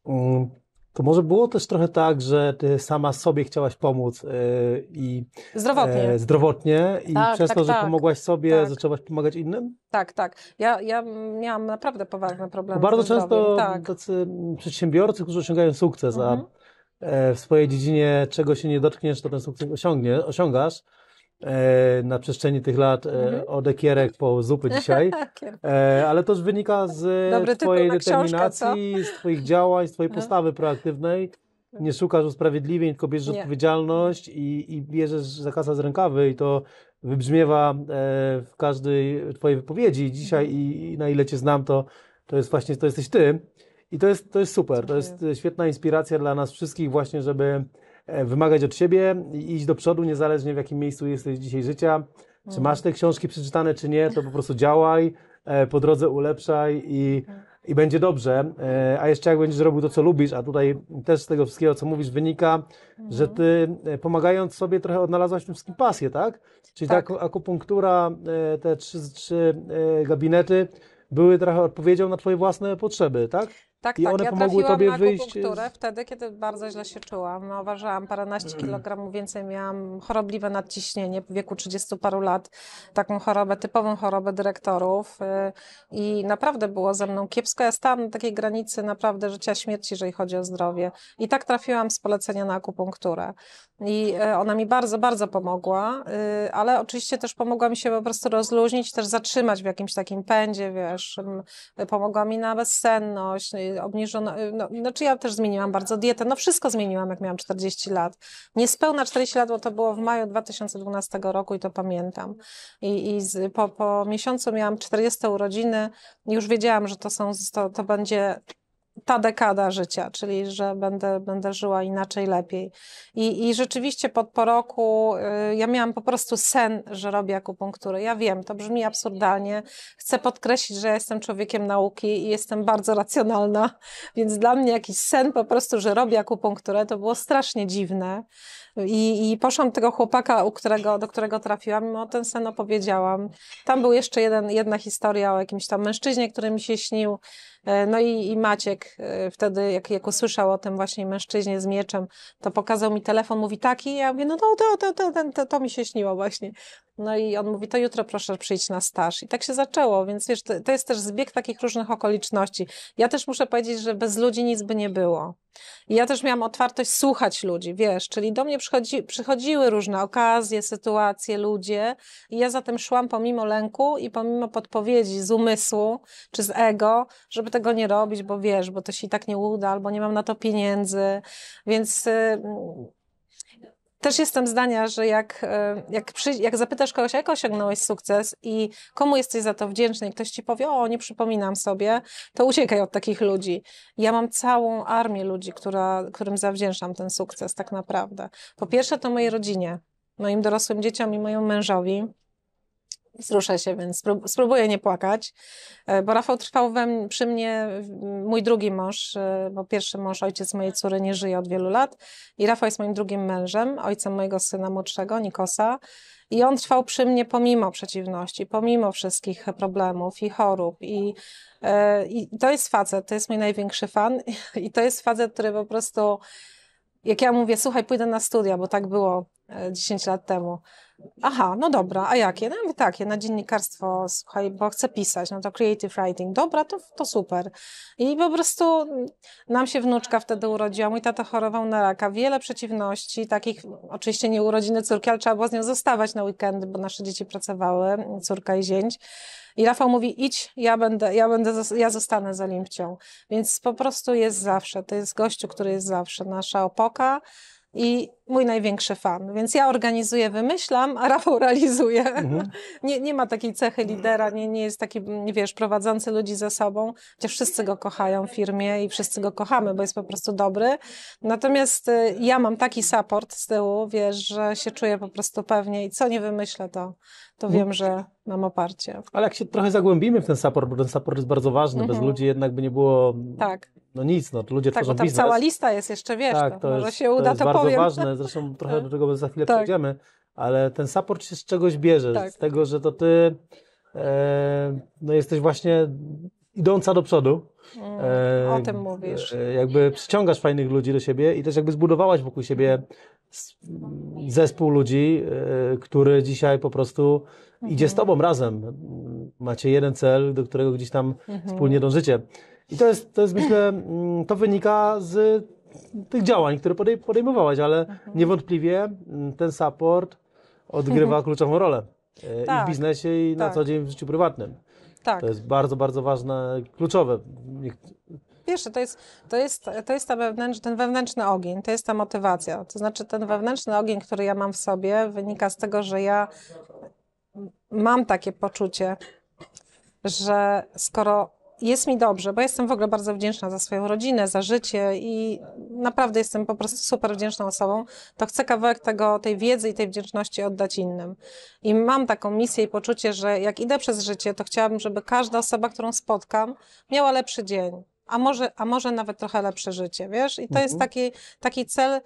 A: Mm, to może było też trochę tak, że ty sama sobie chciałaś pomóc e, i zdrowotnie, e, zdrowotnie i tak, przez tak, to, że tak, pomogłaś sobie, tak. zaczęłaś pomagać innym?
B: Tak, tak. Ja, ja miałam naprawdę poważne problemy. Bo bardzo często tak.
A: tacy przedsiębiorcy, którzy osiągają sukces, mhm. a e, w swojej dziedzinie czego się nie dotkniesz, to ten sukces osiągnie, osiągasz E, na przestrzeni tych lat e, mhm. od ekierek po zupy dzisiaj, tak, e, ale już wynika z Dobry Twojej determinacji, książkę, z Twoich działań, z Twojej no. postawy proaktywnej. Nie szukasz usprawiedliwień, tylko bierzesz Nie. odpowiedzialność i, i bierzesz zakasa z rękawy i to wybrzmiewa w każdej Twojej wypowiedzi dzisiaj mhm. i, i na ile Cię znam, to, to jest właśnie, to jesteś Ty. I to jest, to jest super, to jest świetna inspiracja dla nas wszystkich właśnie, żeby E, wymagać od siebie i iść do przodu, niezależnie w jakim miejscu jesteś dzisiaj życia. Czy mm. masz te książki przeczytane, czy nie, to po prostu działaj, e, po drodze ulepszaj i, tak. i będzie dobrze. E, a jeszcze jak będziesz robił to, co lubisz, a tutaj też z tego wszystkiego, co mówisz, wynika, że mhm. ty pomagając sobie trochę odnalazłaś w tym wszystkim pasję, tak? Czyli tak. ta akupunktura, te trzy, trzy gabinety były trochę odpowiedzią na twoje własne potrzeby, tak? Tak, I tak. one ja pomogły tobie na wyjść. Z...
B: wtedy, kiedy bardzo źle się czułam. No, ważyłam paręnaście kilogramów więcej, miałam chorobliwe nadciśnienie w wieku 30 paru lat, taką chorobę, typową chorobę dyrektorów y, i naprawdę było ze mną kiepsko. Ja stałam na takiej granicy naprawdę życia śmierci, jeżeli chodzi o zdrowie. I tak trafiłam z polecenia na akupunkturę. I y, ona mi bardzo, bardzo pomogła, y, ale oczywiście też pomogła mi się po prostu rozluźnić, też zatrzymać w jakimś takim pędzie, wiesz. Pomogła mi na bezsenność, obniżona, y, no, znaczy ja też zmieniłam bardzo dietę, no wszystko zmieniłam, jak miałam 40 lat. Niespełna 40 lat, bo to było w maju 2012 roku i to pamiętam. I, i z, po, po miesiącu miałam 40 urodziny, już wiedziałam, że to są, to, to będzie ta dekada życia, czyli że będę, będę żyła inaczej, lepiej. I, i rzeczywiście po, po roku y, ja miałam po prostu sen, że robię akupunkturę. Ja wiem, to brzmi absurdalnie. Chcę podkreślić, że ja jestem człowiekiem nauki i jestem bardzo racjonalna, więc dla mnie jakiś sen po prostu, że robię akupunkturę, to było strasznie dziwne. I, I, poszłam tego chłopaka, u którego, do którego trafiłam, o ten sen opowiedziałam. Tam był jeszcze jeden, jedna historia o jakimś tam mężczyźnie, który mi się śnił, E, no i, i Maciek e, wtedy, jak, jak usłyszał o tym właśnie mężczyźnie z mieczem, to pokazał mi telefon, mówi taki, ja mówię, no to, to, to, to, to, to mi się śniło właśnie. No i on mówi, to jutro proszę przyjść na staż. I tak się zaczęło, więc wiesz, to, to, jest też zbieg takich różnych okoliczności. Ja też muszę powiedzieć, że bez ludzi nic by nie było. I ja też miałam otwartość słuchać ludzi, wiesz, czyli do mnie przychodzi, przychodziły różne okazje, sytuacje, ludzie i ja zatem szłam pomimo lęku i pomimo podpowiedzi z umysłu czy z ego, żeby tego nie robić, bo wiesz, bo to się i tak nie uda, albo nie mam na to pieniędzy, więc... Yy, też jestem zdania, że jak, e, jak, przy, jak zapytasz kogoś, jak osiągnąłeś sukces i komu jesteś za to wdzięczny, i ktoś ci powie, o, nie przypominam sobie, to uciekaj od takich ludzi. Ja mam całą armię ludzi, która, którym zawdzięczam ten sukces, tak naprawdę. Po pierwsze, to mojej rodzinie, moim dorosłym dzieciom i mojemu mężowi wzruszę się, więc spróbuję nie płakać, e, bo Rafał trwał we, przy mnie, mój drugi mąż, e, bo pierwszy mąż, ojciec mojej córy, nie żyje od wielu lat i Rafał jest moim drugim mężem, ojcem mojego syna młodszego, Nikosa i on trwał przy mnie pomimo przeciwności, pomimo wszystkich problemów i chorób i, e, i to jest facet, to jest mój największy fan i to jest facet, który po prostu jak ja mówię, słuchaj, pójdę na studia, bo tak było 10 lat temu. Aha, no dobra, a jakie? No mówię, takie, na dziennikarstwo, słuchaj, bo chcę pisać, no to creative writing. Dobra, to, to super. I po prostu nam się wnuczka wtedy urodziła, mój tata chorował na raka, wiele przeciwności, takich, oczywiście nie urodziny córki, ale trzeba było z nią zostawać na weekendy, bo nasze dzieci pracowały, córka i zięć. I Rafał mówi, idź, ja będę, ja będę, ja zostanę za Limpcią. Więc po prostu jest zawsze, to jest gościu, który jest zawsze, nasza opoka i mój największy fan. Więc ja organizuję, wymyślam, a Rafał realizuje. Mhm. Nie, nie ma takiej cechy lidera, nie, nie jest taki, wiesz, prowadzący ludzi za sobą, chociaż wszyscy go kochają w firmie i wszyscy go kochamy, bo jest po prostu dobry. Natomiast y, ja mam taki support z tyłu, wiesz, że się czuję po prostu pewnie i co nie wymyślę, to, to no. wiem, że mam oparcie.
A: Ale jak się trochę zagłębimy w ten support, bo ten support jest bardzo ważny, mhm. bez ludzi jednak by nie było... Tak. No nic, no, ludzie tak, tworzą bo tam cała
B: lista jest jeszcze, wiesz, tak, to, to może jest, się uda, to, jest to bardzo powiem. ważne,
A: zresztą tak. trochę do tego za chwilę tak. przejdziemy, ale ten support się z czegoś bierze, tak. z tego, że to ty e, no jesteś właśnie idąca do przodu. Mm, e, o tym mówisz. E, jakby przyciągasz fajnych ludzi do siebie i też jakby zbudowałaś wokół siebie zespół ludzi, e, który dzisiaj po prostu mhm. idzie z mhm. tobą razem. Macie jeden cel, do którego gdzieś tam mhm. wspólnie dążycie. I to jest, to jest myślę, mm, to wynika z tych działań, które podejmowałaś, ale mhm. niewątpliwie mm, ten support odgrywa mhm. kluczową rolę e, i w tak. biznesie, i tak. na co dzień w życiu prywatnym. Tak. To jest bardzo, bardzo ważne, kluczowe.
B: Wiesz, to jest, to jest, to jest ta wewnętrz, ten wewnętrzny ogień, to jest ta motywacja. To znaczy, ten wewnętrzny ogień, który ja mam w sobie, wynika z tego, że ja mam takie poczucie, że skoro jest mi dobrze, bo jestem w ogóle bardzo wdzięczna za swoją rodzinę, za życie i naprawdę jestem po prostu super wdzięczną osobą, to chcę kawałek tego, tej wiedzy i tej wdzięczności oddać innym. I mam taką misję i poczucie, że jak idę przez życie, to chciałabym, żeby każda osoba, którą spotkam, miała lepszy dzień, a może, a może nawet trochę lepsze życie, wiesz? I to mhm. jest taki, taki cel,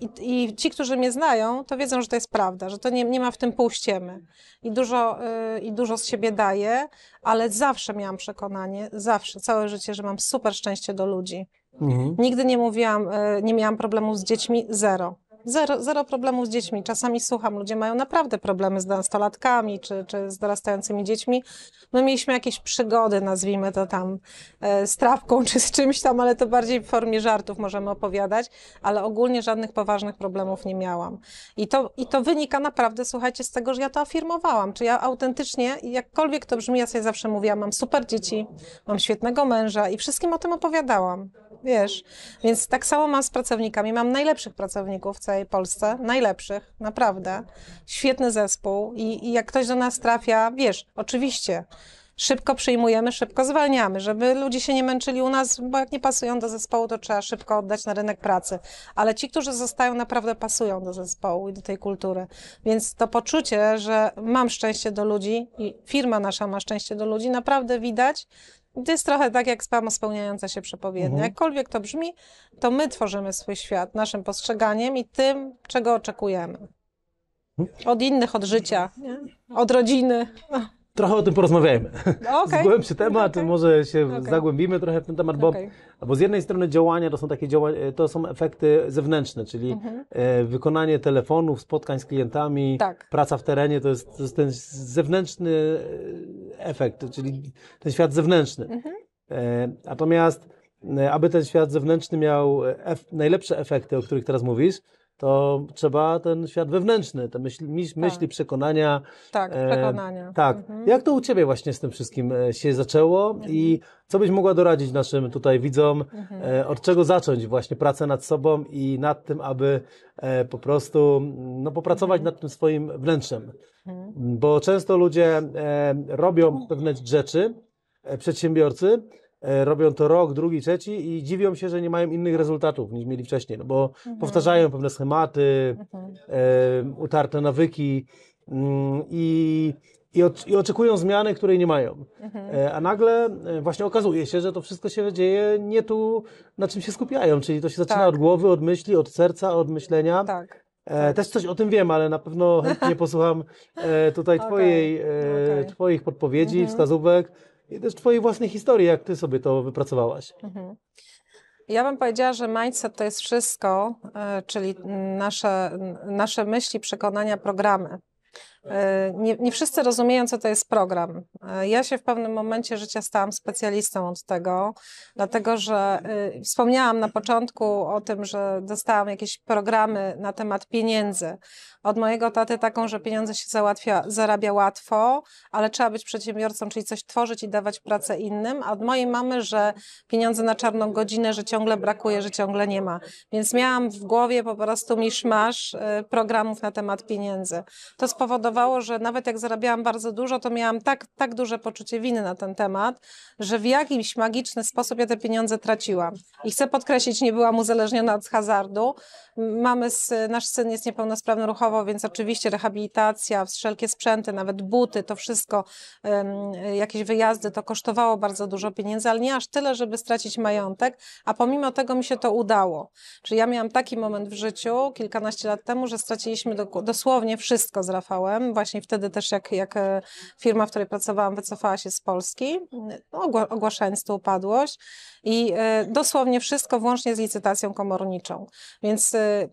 B: i, I, ci, którzy mnie znają, to wiedzą, że to jest prawda, że to nie, nie ma w tym półściemy. I dużo, yy, I dużo z siebie daję, ale zawsze miałam przekonanie, zawsze, całe życie, że mam super szczęście do ludzi. Mhm. Nigdy nie mówiłam, yy, nie miałam problemu z dziećmi, zero. Zero, zero problemów z dziećmi. Czasami słucham, ludzie mają naprawdę problemy z nastolatkami czy, czy z dorastającymi dziećmi. My no, mieliśmy jakieś przygody, nazwijmy to tam, e, z trawką czy z czymś tam, ale to bardziej w formie żartów możemy opowiadać, ale ogólnie żadnych poważnych problemów nie miałam. I to, i to wynika naprawdę, słuchajcie, z tego, że ja to afirmowałam. Czy ja autentycznie, jakkolwiek to brzmi, ja sobie zawsze mówiłam, mam super dzieci, mam świetnego męża i wszystkim o tym opowiadałam. Wiesz, więc tak samo mam z pracownikami, mam najlepszych pracowników, całej Polsce, najlepszych, naprawdę. Świetny zespół i, i jak ktoś do nas trafia, wiesz, oczywiście, szybko przyjmujemy, szybko zwalniamy, żeby ludzie się nie męczyli u nas, bo jak nie pasują do zespołu, to trzeba szybko oddać na rynek pracy. Ale ci, którzy zostają, naprawdę pasują do zespołu i do tej kultury. Więc to poczucie, że mam szczęście do ludzi i firma nasza ma szczęście do ludzi, naprawdę widać to jest trochę tak jak spama spełniająca się przepowiednia. Mhm. Jakkolwiek to brzmi, to my tworzymy swój świat naszym postrzeganiem i tym, czego oczekujemy. Mhm. Od innych, od życia, nie? od rodziny. No
A: trochę o tym porozmawiajmy. No, okay. Zgłębszy temat, okay. może się okay. zagłębimy trochę w ten temat, bo, okay. bo z jednej strony działania to są takie działania, to są efekty zewnętrzne, czyli mhm. E, wykonanie telefonów, spotkań z klientami, tak. praca w terenie to jest, to jest, ten zewnętrzny e, efekt, czyli ten świat zewnętrzny. Mhm. E, natomiast aby ten świat zewnętrzny miał ef najlepsze efekty, o których teraz mówisz, to trzeba ten świat wewnętrzny, te tak. myśli, myśli tak. przekonania. Tak, e, przekonania. E, tak. Mhm. Jak to u Ciebie właśnie z tym wszystkim e, się zaczęło mhm. i co byś mogła doradzić naszym tutaj widzom, mhm. e, od czego zacząć właśnie pracę nad sobą i nad tym, aby e, po prostu no, popracować mhm. nad tym swoim wnętrzem? Mhm. Bo często ludzie e, robią mhm. pewne rzeczy, przedsiębiorcy, E, robią to rok, drugi, trzeci i dziwią się, że nie mają innych rezultatów niż mieli wcześniej, no bo mhm. powtarzają pewne schematy, mhm. e, utarte nawyki mm, i, i, o, i, oczekują zmiany, której nie mają. Mhm. E, a nagle e, właśnie okazuje się, że to wszystko się dzieje nie tu, na czym się skupiają, czyli to się zaczyna tak. od głowy, od myśli, od serca, od myślenia. Tak. E, też coś o tym wiem, ale na pewno chętnie posłucham e, tutaj okay. twojej, e, okay. Twoich podpowiedzi, mhm. wskazówek i też Twojej własnej historii, jak Ty sobie to wypracowałaś.
B: Mhm. Ja bym powiedziała, że mindset to jest wszystko, e, czyli nasze, nasze myśli, przekonania, programy. E, nie, nie, wszyscy rozumieją, co to jest program. E, ja się w pewnym momencie życia stałam specjalistą od tego, dlatego że wspomniałam na początku o tym, że dostałam jakieś programy na temat pieniędzy, od mojego taty taką, że pieniądze się załatwia, zarabia łatwo, ale trzeba być przedsiębiorcą, czyli coś tworzyć i dawać pracę innym, a od mojej mamy, że pieniądze na czarną godzinę, że ciągle brakuje, że ciągle nie ma. Więc miałam w głowie po prostu miszmasz y, programów na temat pieniędzy. To spowodowało, że nawet jak zarabiałam bardzo dużo, to miałam tak, tak duże poczucie winy na ten temat, że w jakiś magiczny sposób ja te pieniądze traciłam. I chcę podkreślić, nie byłam uzależniona od hazardu. Mamy, nasz syn jest niepełnosprawny ruchowy, więc oczywiście rehabilitacja, wszelkie sprzęty, nawet buty, to wszystko, jakieś wyjazdy, to kosztowało bardzo dużo pieniędzy, ale nie aż tyle, żeby stracić majątek, a pomimo tego mi się to udało. Czyli ja miałam taki moment w życiu kilkanaście lat temu, że straciliśmy dosłownie wszystko z Rafałem, właśnie wtedy też jak, jak e, firma, w której pracowałam, wycofała się z Polski, no, ogłaszając tu upadłość i e, dosłownie wszystko, włącznie z licytacją komorniczą. Więc e,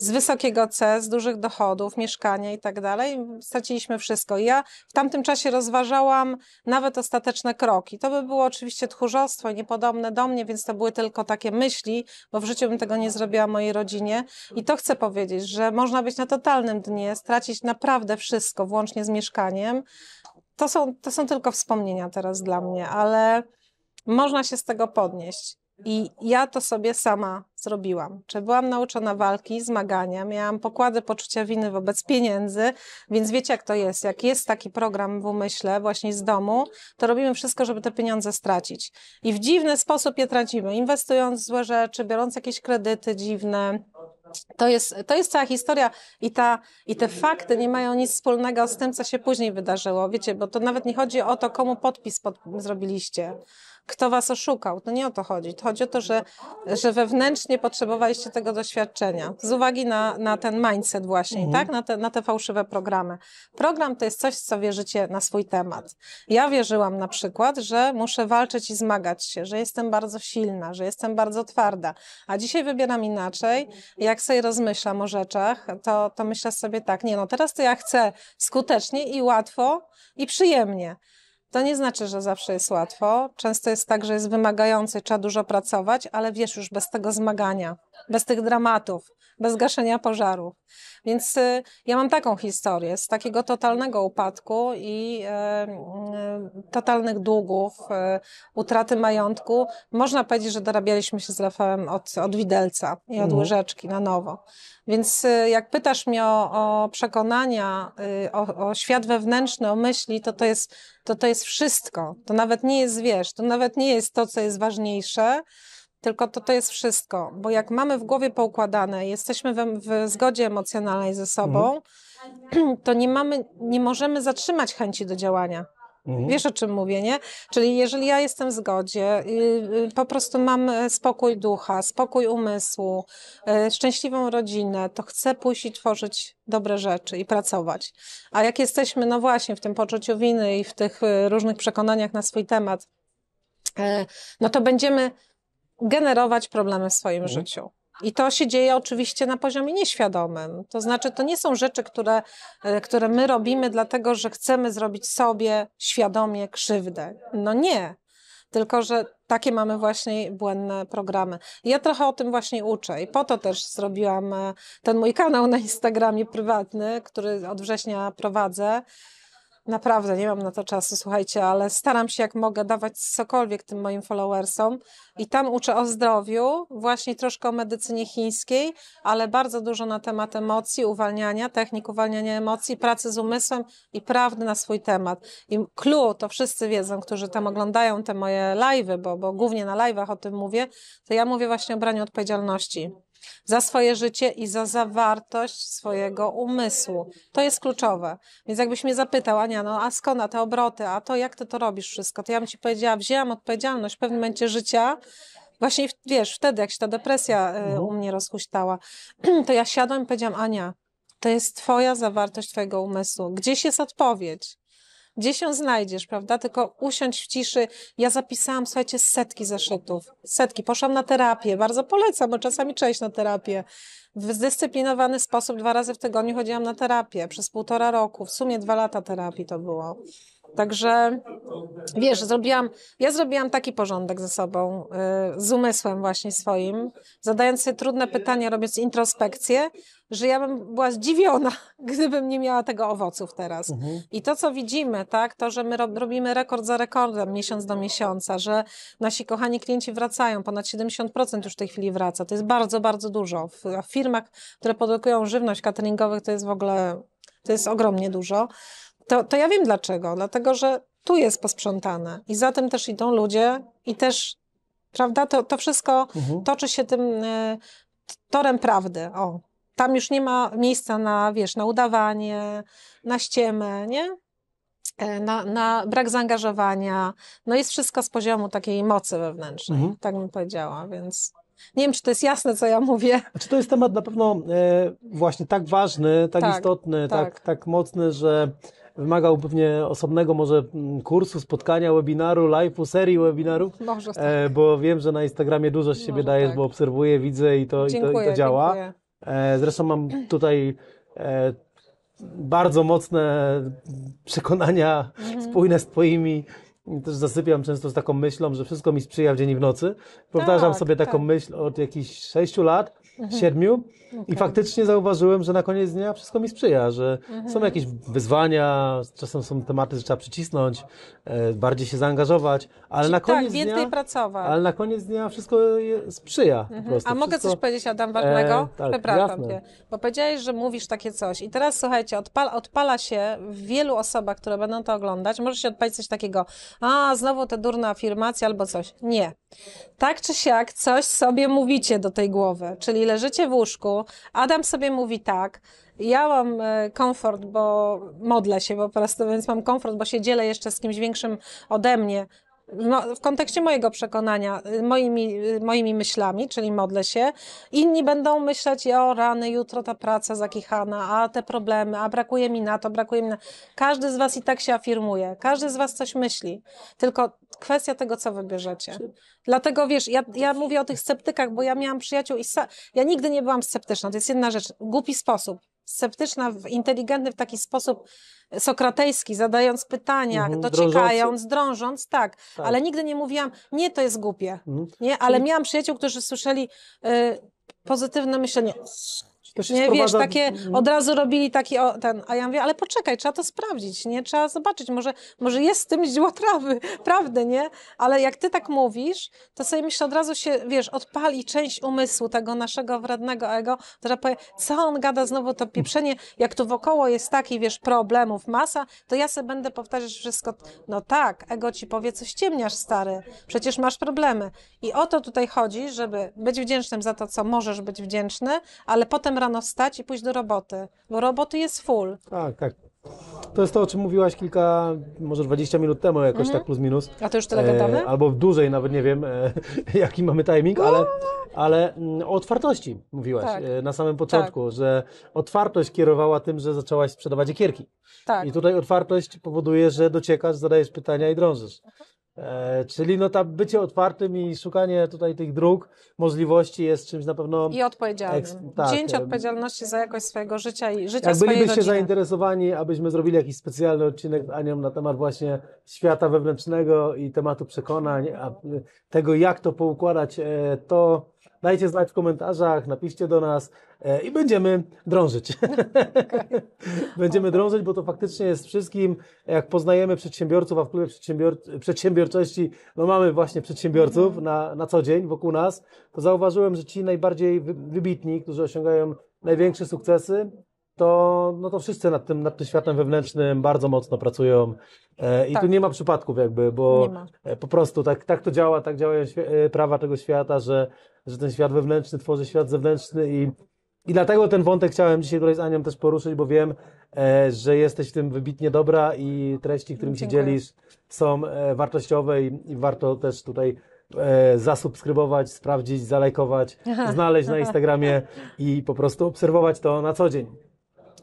B: z wysokiego C, z dużych dochodów, mieszkania i tak dalej. Straciliśmy wszystko. I ja w tamtym czasie rozważałam nawet ostateczne kroki. To by było oczywiście tchórzostwo niepodobne do mnie, więc to były tylko takie myśli, bo w życiu bym tego nie zrobiła mojej rodzinie. I to chcę powiedzieć, że można być na totalnym dnie, stracić naprawdę wszystko, włącznie z mieszkaniem. To są, to są tylko wspomnienia teraz dla mnie, ale można się z tego podnieść. I ja to sobie sama zrobiłam. Czy byłam nauczona walki, zmagania, miałam pokłady poczucia winy wobec pieniędzy, więc wiecie jak to jest. Jak jest taki program w umyśle, właśnie z domu, to robimy wszystko, żeby te pieniądze stracić. I w dziwny sposób je tracimy, inwestując w złe rzeczy, biorąc jakieś kredyty dziwne. To jest, to jest cała historia i, ta, i te fakty nie mają nic wspólnego z tym, co się później wydarzyło. Wiecie, bo to nawet nie chodzi o to, komu podpis pod, zrobiliście kto was oszukał. To nie o to chodzi. To chodzi o to, że, mhm. że wewnętrznie potrzebowaliście tego doświadczenia z uwagi na, na ten mindset właśnie, mhm. tak? Na te, na te fałszywe programy. Program to jest coś, co wierzycie na swój temat. Ja wierzyłam na przykład, że muszę walczyć i zmagać się, że jestem bardzo silna, że jestem bardzo twarda, a dzisiaj wybieram inaczej. Jak sobie rozmyślam o rzeczach, to, to myślę sobie tak, nie no, teraz to ja chcę skutecznie i łatwo i przyjemnie. To nie znaczy, że zawsze jest łatwo. Często jest tak, że jest wymagający, trzeba dużo pracować, ale wiesz już bez tego zmagania bez tych dramatów, bez gaszenia pożarów. Więc y, ja mam taką historię z takiego totalnego upadku i y, y, totalnych długów, utraty majątku. Można powiedzieć, że dorabialiśmy się z Rafałem od, od widelca i od mhm. łyżeczki na nowo. Więc jak pytasz mnie o, o przekonania, o, o, świat wewnętrzny, o myśli, to to, jest, to to jest wszystko. To nawet nie jest, wiesz, to nawet nie jest to, co jest ważniejsze, tylko to, to jest wszystko, bo jak mamy w głowie poukładane, jesteśmy w, w zgodzie emocjonalnej ze sobą, mhm. to nie, mamy, nie możemy zatrzymać chęci do działania. Mhm. Wiesz o czym mówię, nie? Czyli jeżeli ja jestem w zgodzie, y, y, po prostu mam y, spokój ducha, spokój umysłu, szczęśliwą rodzinę, to chcę pójść i tworzyć dobre rzeczy i pracować. A jak jesteśmy, no właśnie, w tym poczuciu winy i w tych różnych przekonaniach na swój temat, no to będziemy generować problemy w swoim mhm. życiu. I to się dzieje oczywiście na poziomie nieświadomym. To znaczy, to nie są rzeczy, które, e, które my robimy dlatego, że chcemy zrobić sobie świadomie krzywdę. No nie. Tylko, że takie mamy właśnie błędne programy. Ja trochę o tym właśnie uczę i po to też zrobiłam e, ten mój kanał na Instagramie prywatny, który od września prowadzę Naprawdę, nie mam na to czasu, słuchajcie, ale staram się jak mogę dawać cokolwiek tym moim followersom. I tam uczę o zdrowiu, właśnie troszkę o medycynie chińskiej, ale bardzo dużo na temat emocji, uwalniania, technik uwalniania emocji, pracy z umysłem i prawdy na swój temat. I clue, to wszyscy wiedzą, którzy tam oglądają te moje live'y, bo, bo głównie na live'ach o tym mówię, to ja mówię właśnie o braniu odpowiedzialności za swoje życie i za zawartość swojego umysłu. To jest kluczowe. Więc jakbyś mnie zapytał, Ania, no a skąd te obroty, a to jak ty to robisz wszystko, to ja bym ci powiedziała, wzięłam odpowiedzialność w pewnym momencie życia, właśnie wiesz, wtedy jak się ta depresja e, no. u mnie rozhuśtała, to ja siadłam i powiedziałam, Ania, to jest twoja zawartość twojego umysłu. Gdzieś jest odpowiedź gdzie się znajdziesz, prawda? Tylko usiądź w ciszy. Ja zapisałam, słuchajcie, setki zeszytów. Setki. Poszłam na terapię. Bardzo polecam, bo czasami cześć na terapię. W zdyscyplinowany sposób dwa razy w tygodniu chodziłam na terapię. Przez półtora roku. W sumie dwa lata terapii to było. Także wiesz, zrobiłam, ja zrobiłam taki porządek ze sobą, y, z umysłem właśnie swoim, zadając sobie trudne pytania, robiąc introspekcję, że ja bym była zdziwiona, gdybym nie miała tego owoców teraz. Mhm. I to, co widzimy, tak, to, że my robimy rekord za rekordem, miesiąc do miesiąca, że nasi kochani klienci wracają, ponad 70% już w tej chwili wraca. To jest bardzo, bardzo dużo. W firmach, które produkują żywność cateringowych, to jest w ogóle, to jest ogromnie dużo to, to ja wiem dlaczego. Dlatego, że tu jest posprzątane i za tym też idą ludzie i też, prawda, to, to wszystko mhm. toczy się tym y, torem prawdy. O, tam już nie ma miejsca na, wiesz, na udawanie, na ściemę, nie? E, na, na brak zaangażowania. No jest wszystko z poziomu takiej mocy wewnętrznej, mhm. tak bym powiedziała, więc... Nie wiem, czy to jest jasne, co ja
A: mówię. Czy znaczy, to jest temat na pewno e, właśnie tak ważny, tak, tak istotny, tak. tak. tak mocny, że wymagał pewnie osobnego może mm, kursu, spotkania, webinaru, live'u, serii webinarów,
B: może e, tak.
A: bo wiem, że na Instagramie dużo z siebie może dajesz, tak. bo obserwuję, widzę i to, dziękuję, i to, i to działa. E, zresztą mam tutaj e, bardzo mocne przekonania mhm. spójne z Twoimi też zasypiam często z taką myślą, że wszystko mi sprzyja w dzień i w nocy. Powtarzam tak, sobie taką tak. myśl od jakichś sześciu lat Mhm. siedmiu okay. i faktycznie zauważyłem, że na koniec dnia wszystko mi sprzyja, że mhm. są jakieś wyzwania, czasem są tematy, że trzeba przycisnąć, e, bardziej się zaangażować, ale Czyli na tak, koniec tak, więcej dnia, pracować. Ale na koniec dnia wszystko sprzyja mhm. po prostu. A mogę wszystko... coś powiedzieć
B: Adam ważnego? E, tak, Przepraszam cię, bo powiedziałeś, że mówisz takie coś i teraz słuchajcie, odpala, odpala się w wielu osobach, które będą to oglądać, może się odpalić coś takiego, a znowu ta durna afirmacja albo coś. Nie. Tak czy siak, coś sobie mówicie do tej głowy, czyli leżycie w łóżku, Adam sobie mówi tak, ja mam e, komfort, bo modlę się po prostu, więc mam komfort, bo się dzielę jeszcze z kimś większym ode mnie no, w kontekście mojego przekonania, y, moimi, y, moimi myślami, czyli modlę się, inni będą myśleć, o rany, jutro ta praca zakichana, a te problemy, a brakuje mi na to, brakuje mi na... Każdy z Was i tak się afirmuje, każdy z Was coś myśli, tylko kwestia tego, co wybierzecie. Dlatego, wiesz, ja, ja mówię o tych sceptykach, bo ja miałam przyjaciół i sa... ja nigdy nie byłam sceptyczna, to jest jedna rzecz, głupi sposób sceptyczna inteligentny w taki sposób sokratejski, zadając pytania, mhm, dociekając, drążąc, tak, tak, Ale nigdy nie mówiłam, nie, to jest głupie. Mhm. Nie, ale miałam przyjaciół, którzy słyszeli y, pozytywne myślenie to się nie, sprowadza... wiesz, takie mhm. od razu robili taki o, ten, a ja mówię, ale poczekaj, trzeba to sprawdzić, nie? Trzeba zobaczyć, może, może jest z tym źdźbło trawy, prawdy, nie? Ale jak ty tak mówisz, to sobie myślę, od razu się, wiesz, odpali część umysłu tego naszego wrednego ego, która powie, co on gada znowu to pieprzenie, jak tu wokoło jest taki, wiesz, problemów masa, to ja sobie będę powtarzać wszystko, no tak, ego ci powie, coś ciemniasz, stary, przecież masz problemy. I o to tutaj chodzi, żeby być wdzięcznym za to, co możesz być wdzięczny, ale potem rano wstać i pójść do roboty, bo roboty jest full.
A: Tak, tak. To jest to, o czym mówiłaś kilka, może 20 minut temu jakoś mhm. tak plus minus. A to już tyle e, gadamy? E, albo dłużej nawet, nie wiem e, jaki mamy timing, ale, ale mm, o otwartości mówiłaś tak. e, na samym początku, tak. że otwartość kierowała tym, że zaczęłaś sprzedawać ekierki. Tak. I tutaj otwartość powoduje, że dociekasz, zadajesz pytania i drążysz. Mhm. E, czyli no ta bycie otwartym i szukanie tutaj tych dróg, możliwości jest czymś na pewno... I odpowiedzialnym. Eks, tak, Wzięcie e,
B: odpowiedzialności za jakość swojego życia i życia jak swojej bylibyście
A: zainteresowani, abyśmy zrobili jakiś specjalny odcinek z Anią na temat właśnie świata wewnętrznego i tematu przekonań, a tego jak to poukładać, e, to Dajcie znać w komentarzach, napiszcie do nas e, i będziemy drążyć. Okay. będziemy drążyć, bo to faktycznie jest wszystkim, jak poznajemy przedsiębiorców, a w klubie przedsiębior przedsiębiorczości, no mamy właśnie przedsiębiorców mm -hmm. na, na co dzień wokół nas, to zauważyłem, że ci najbardziej wybitni, którzy osiągają największe sukcesy, to, no to wszyscy nad tym, nad tym światem wewnętrznym bardzo mocno pracują. E, I tak. tu nie ma przypadków jakby, bo e, po prostu tak, tak to działa, tak działają e, prawa tego świata, że, że ten świat wewnętrzny tworzy świat zewnętrzny i, i dlatego ten wątek chciałem dzisiaj tutaj z Anią też poruszyć, bo wiem, że jesteś w tym wybitnie dobra i treści, którym Dziękuję. się dzielisz są wartościowe i, i warto też tutaj E, zasubskrybować, sprawdzić, zalajkować, znaleźć na Instagramie i po prostu obserwować to na co dzień.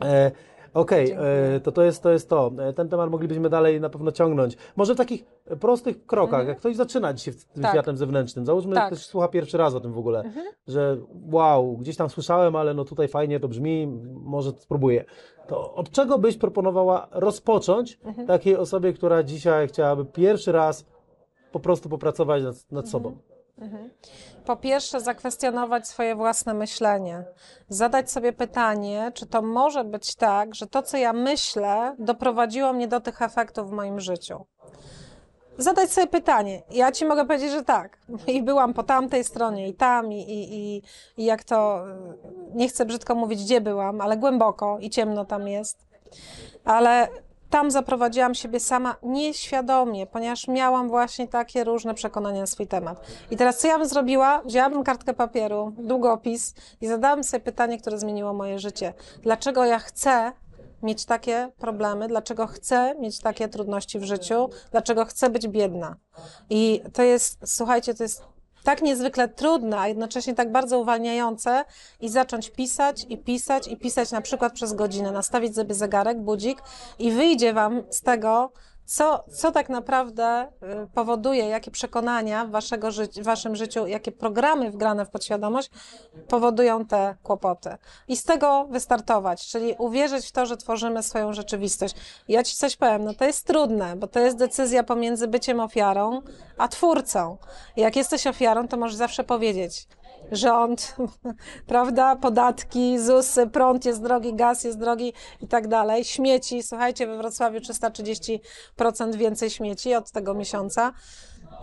A: E, Okej, okay, e, to to jest, to jest to. E, ten temat moglibyśmy dalej na pewno ciągnąć. Może w takich prostych krokach, mhm. jak ktoś zaczyna dzisiaj w tym tak. światem zewnętrznym, załóżmy, tak. ktoś słucha pierwszy raz o tym w ogóle, mhm. że wow, gdzieś tam słyszałem, ale no tutaj fajnie to brzmi, może spróbuję. To od czego byś proponowała rozpocząć mhm. takiej osobie, która dzisiaj chciałaby pierwszy raz po prostu popracować nad, nad mhm. sobą?
B: Mhm. Po pierwsze, zakwestionować swoje własne myślenie. Zadać sobie pytanie, czy to może być tak, że to, co ja myślę, doprowadziło mnie do tych efektów w moim życiu. Zadać sobie pytanie. Ja ci mogę powiedzieć, że tak. I byłam po tamtej stronie, i tam, i, i, i jak to. Nie chcę brzydko mówić, gdzie byłam, ale głęboko i ciemno tam jest. Ale tam zaprowadziłam siebie sama nieświadomie, ponieważ miałam właśnie takie różne przekonania na swój temat. I teraz co ja bym zrobiła? Wzięłabym kartkę papieru, długopis i zadałabym sobie pytanie, które zmieniło moje życie. Dlaczego ja chcę mieć takie problemy, dlaczego chcę mieć takie trudności w życiu, dlaczego chcę być biedna. I to jest, słuchajcie, to jest tak niezwykle trudne, a jednocześnie tak bardzo uwalniające i zacząć pisać i pisać i pisać na przykład przez godzinę, nastawić sobie zegarek, budzik i wyjdzie Wam z tego co, co tak naprawdę y, powoduje, jakie przekonania w waszego ży waszym życiu, jakie programy wgrane w podświadomość powodują te kłopoty. I z tego wystartować, czyli uwierzyć w to, że tworzymy swoją rzeczywistość. Ja ci coś powiem, no to jest trudne, bo to jest decyzja pomiędzy byciem ofiarą a twórcą. Jak jesteś ofiarą, to możesz zawsze powiedzieć, rząd, prawda, podatki, ZUS, prąd jest drogi, gaz jest drogi i tak dalej. Śmieci, słuchajcie, we Wrocławiu 330% więcej śmieci od tego miesiąca.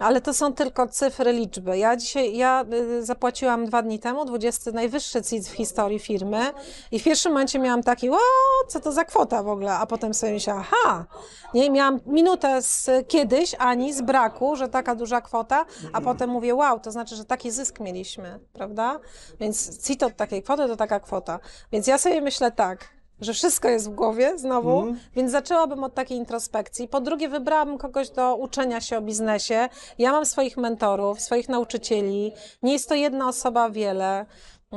B: Ale to są tylko cyfry, liczby. Ja dzisiaj, ja y, zapłaciłam dwa dni temu 20 najwyższy CIT w historii firmy i w pierwszym momencie miałam taki, o, co to za kwota w ogóle, a potem sobie myślałam, aha, nie, miałam minutę z kiedyś, ani z braku, że taka duża kwota, a potem mówię, wow, to znaczy, że taki zysk mieliśmy, prawda? Więc CIT od takiej kwoty to taka kwota. Więc ja sobie myślę tak, że wszystko jest w głowie znowu, mm. więc zaczęłabym od takiej introspekcji. Po drugie, wybrałabym kogoś do uczenia się o biznesie. Ja mam swoich mentorów, swoich nauczycieli. Nie jest to jedna osoba, wiele.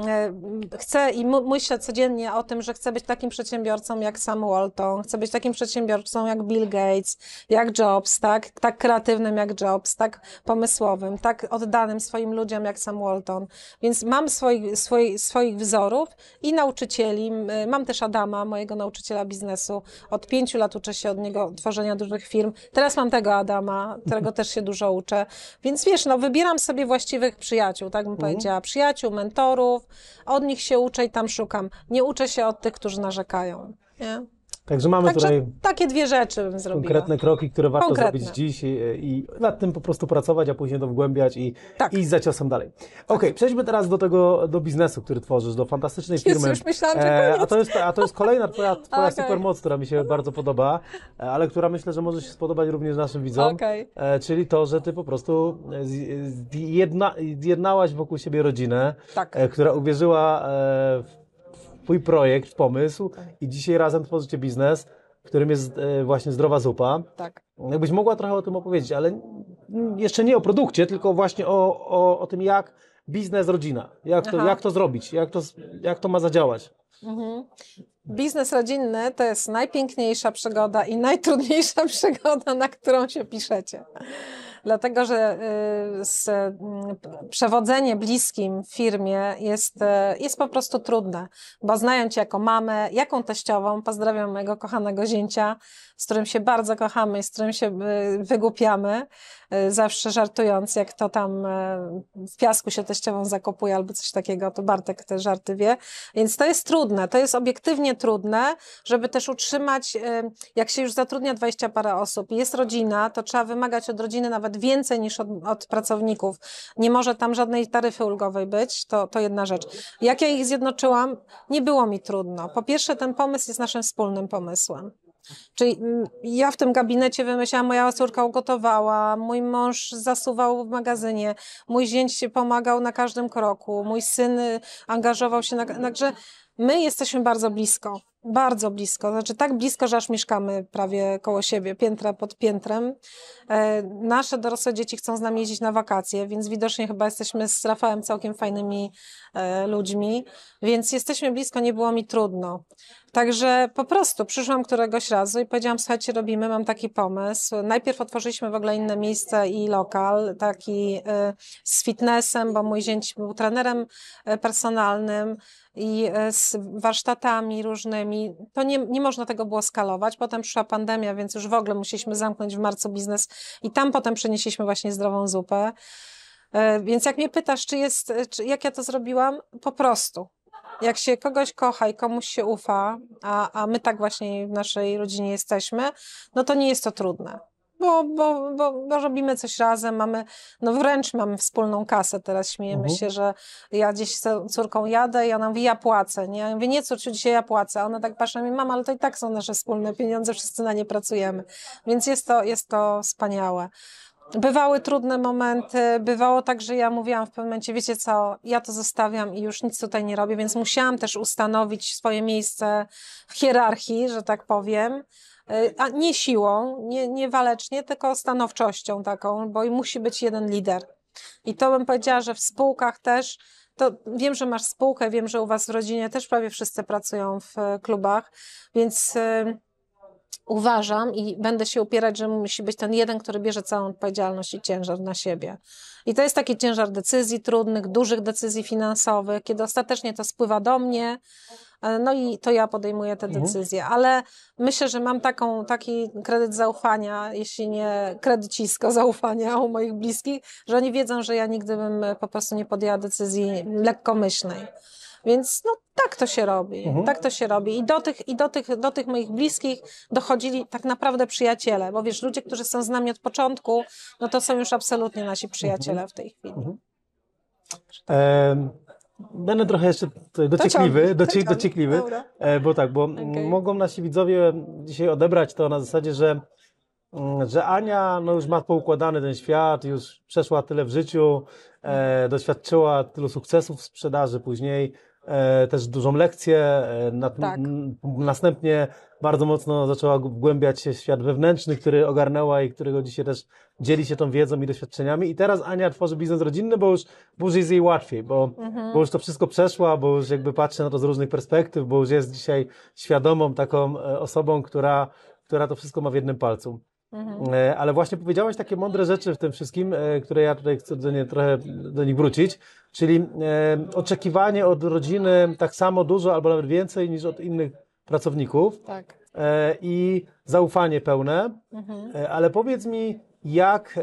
B: E, chcę i myślę codziennie o tym, że chcę być takim przedsiębiorcą jak Sam Walton, chcę być takim przedsiębiorcą jak Bill Gates, jak Jobs, tak, tak kreatywnym jak Jobs, tak pomysłowym, tak oddanym swoim ludziom jak Sam Walton. Więc mam swoich, swoich, swoich wzorów i nauczycieli. Mam też Adama, mojego nauczyciela biznesu. Od pięciu lat uczę się od niego tworzenia dużych firm. Teraz mam tego Adama, którego też się dużo uczę. Więc wiesz, no wybieram sobie właściwych przyjaciół, tak bym mhm. powiedziała. Przyjaciół, mentorów, od nich się uczę i tam szukam. Nie uczę się od tych, którzy narzekają. Nie?
A: Także mamy Także tutaj
B: takie dwie rzeczy bym zrobiła. Konkretne
A: kroki, które warto konkretne. zrobić dziś i, e, i, nad tym po prostu pracować, a później to wgłębiać i tak. iść za ciosem dalej. Okej, tak. przejdźmy teraz do tego, do biznesu, który tworzysz, do fantastycznej Jezu, firmy. Już myślałam, że e, A to jest, a to jest kolejna twoja, twoja okay. supermoc, która mi się bardzo podoba, e, ale która myślę, że może się spodobać również naszym widzom, okay. czyli to, że ty po prostu jedna, jednałaś wokół siebie rodzinę, tak. która uwierzyła w Twój projekt, pomysł tak. i dzisiaj razem tworzycie biznes, w którym jest e, właśnie zdrowa zupa. Tak. Jakbyś mogła trochę o tym opowiedzieć, ale jeszcze nie o produkcie, tylko właśnie o, o, o tym, jak biznes rodzina, jak to, jak to zrobić, jak to, jak to ma zadziałać.
B: Mhm. Biznes rodzinny to jest najpiękniejsza przygoda i najtrudniejsza przygoda, na którą się piszecie dlatego że y, z, mm, przewodzenie bliskim w firmie jest, y, jest po prostu trudne, bo znają cię jako mamę, jaką teściową, pozdrawiam mojego kochanego zięcia, z którym się bardzo kochamy i z którym się y, wygłupiamy, zawsze żartując, jak to tam w piasku się teściową zakopuje albo coś takiego, to Bartek te żarty wie. Więc to jest trudne, to jest obiektywnie trudne, żeby też utrzymać, jak się już zatrudnia 20 parę osób, jest rodzina, to trzeba wymagać od rodziny nawet więcej niż od, od, pracowników. Nie może tam żadnej taryfy ulgowej być, to, to jedna rzecz. Jak ja ich zjednoczyłam, nie było mi trudno. Po pierwsze, ten pomysł jest naszym wspólnym pomysłem. Czyli mm, ja w tym gabinecie wymyślałam, moja córka ugotowała, mój mąż zasuwał w magazynie, mój zięć pomagał na każdym kroku, mój syn y, angażował się. Na, także my jesteśmy bardzo blisko. Bardzo blisko, znaczy tak blisko, że aż mieszkamy prawie koło siebie, piętra pod piętrem. E, nasze dorosłe dzieci chcą z nami jeździć na wakacje, więc widocznie chyba jesteśmy z Rafałem całkiem fajnymi e, ludźmi, więc jesteśmy blisko, nie było mi trudno. Także po prostu przyszłam któregoś razu i powiedziałam, słuchajcie, robimy, mam taki pomysł. Najpierw otworzyliśmy w ogóle inne miejsce i lokal, taki e, z fitnessem, bo mój zięć był trenerem personalnym, i e, z warsztatami różnymi. To nie, nie można tego było skalować. Potem przyszła pandemia, więc już w ogóle musieliśmy zamknąć w marcu biznes i tam potem przenieśliśmy właśnie zdrową zupę. E, więc jak mnie pytasz, czy jest, e, czy, jak ja to zrobiłam, po prostu. Jak się kogoś kocha i komuś się ufa, a, a my tak właśnie w naszej rodzinie jesteśmy, no to nie jest to trudne bo, bo, bo, bo, robimy coś razem, mamy, no wręcz mamy wspólną kasę, teraz śmiejemy mhm. się, że ja gdzieś z córką jadę i ona mówi, ja płacę, nie? Ja mówię, nie córciu, dzisiaj ja płacę, a ona tak patrzy mi, mama, ale to i tak są nasze wspólne pieniądze, wszyscy na nie pracujemy, więc jest to, jest to wspaniałe. Bywały trudne momenty, bywało tak, że ja mówiłam w pewnym momencie, wiecie co, ja to zostawiam i już nic tutaj nie robię, więc musiałam też ustanowić swoje miejsce w hierarchii, że tak powiem, E, a nie siłą, nie, nie walecznie, tylko stanowczością taką, bo musi być jeden lider. I to bym powiedziała, że w spółkach też to wiem, że masz spółkę, wiem, że u was w rodzinie też prawie wszyscy pracują w e, klubach, więc e, uważam i będę się upierać, że musi być ten jeden, który bierze całą odpowiedzialność i ciężar na siebie. I to jest taki ciężar decyzji trudnych, dużych decyzji finansowych, kiedy ostatecznie to spływa do mnie, e, no i to ja podejmuję te mhm. decyzje. Ale myślę, że mam taką, taki kredyt zaufania, jeśli nie kredycisko zaufania u moich bliskich, że oni wiedzą, że ja nigdy bym po prostu nie podjęła decyzji lekkomyślnej. Więc no tak to się robi, mhm. tak to się robi. I do tych, i do tych, do tych moich bliskich dochodzili tak naprawdę przyjaciele, bo wiesz, ludzie, którzy są z nami od początku, no to są już absolutnie nasi przyjaciele mhm. w tej chwili.
A: Mhm. E, będę trochę jeszcze dociekliwy, docie, dociekliwy e, bo tak, bo okay. mogą nasi widzowie dzisiaj odebrać to na zasadzie, że, mm, że Ania no już ma poukładany ten świat, już przeszła tyle w życiu, e, doświadczyła tylu sukcesów w sprzedaży później, E, też dużą lekcję. E, tak. Następnie bardzo mocno zaczęła głębiać się świat wewnętrzny, który ogarnęła i którego dzisiaj też dzieli się tą wiedzą i doświadczeniami. I teraz Ania tworzy biznes rodzinny, bo już, bo już jest jej łatwiej, bo, mhm. bo już to wszystko przeszła, bo już jakby patrzy na to z różnych perspektyw, bo już jest dzisiaj świadomą taką e, osobą, która, która to wszystko ma w jednym palcu. Mhm. E, ale właśnie powiedziałaś takie mądre rzeczy w tym wszystkim, e, które ja tutaj chcę do nie, trochę do nich wrócić, czyli e, oczekiwanie od rodziny tak samo dużo albo nawet więcej niż od innych pracowników. Tak. I zaufanie pełne. Mhm. Ale powiedz mi, jak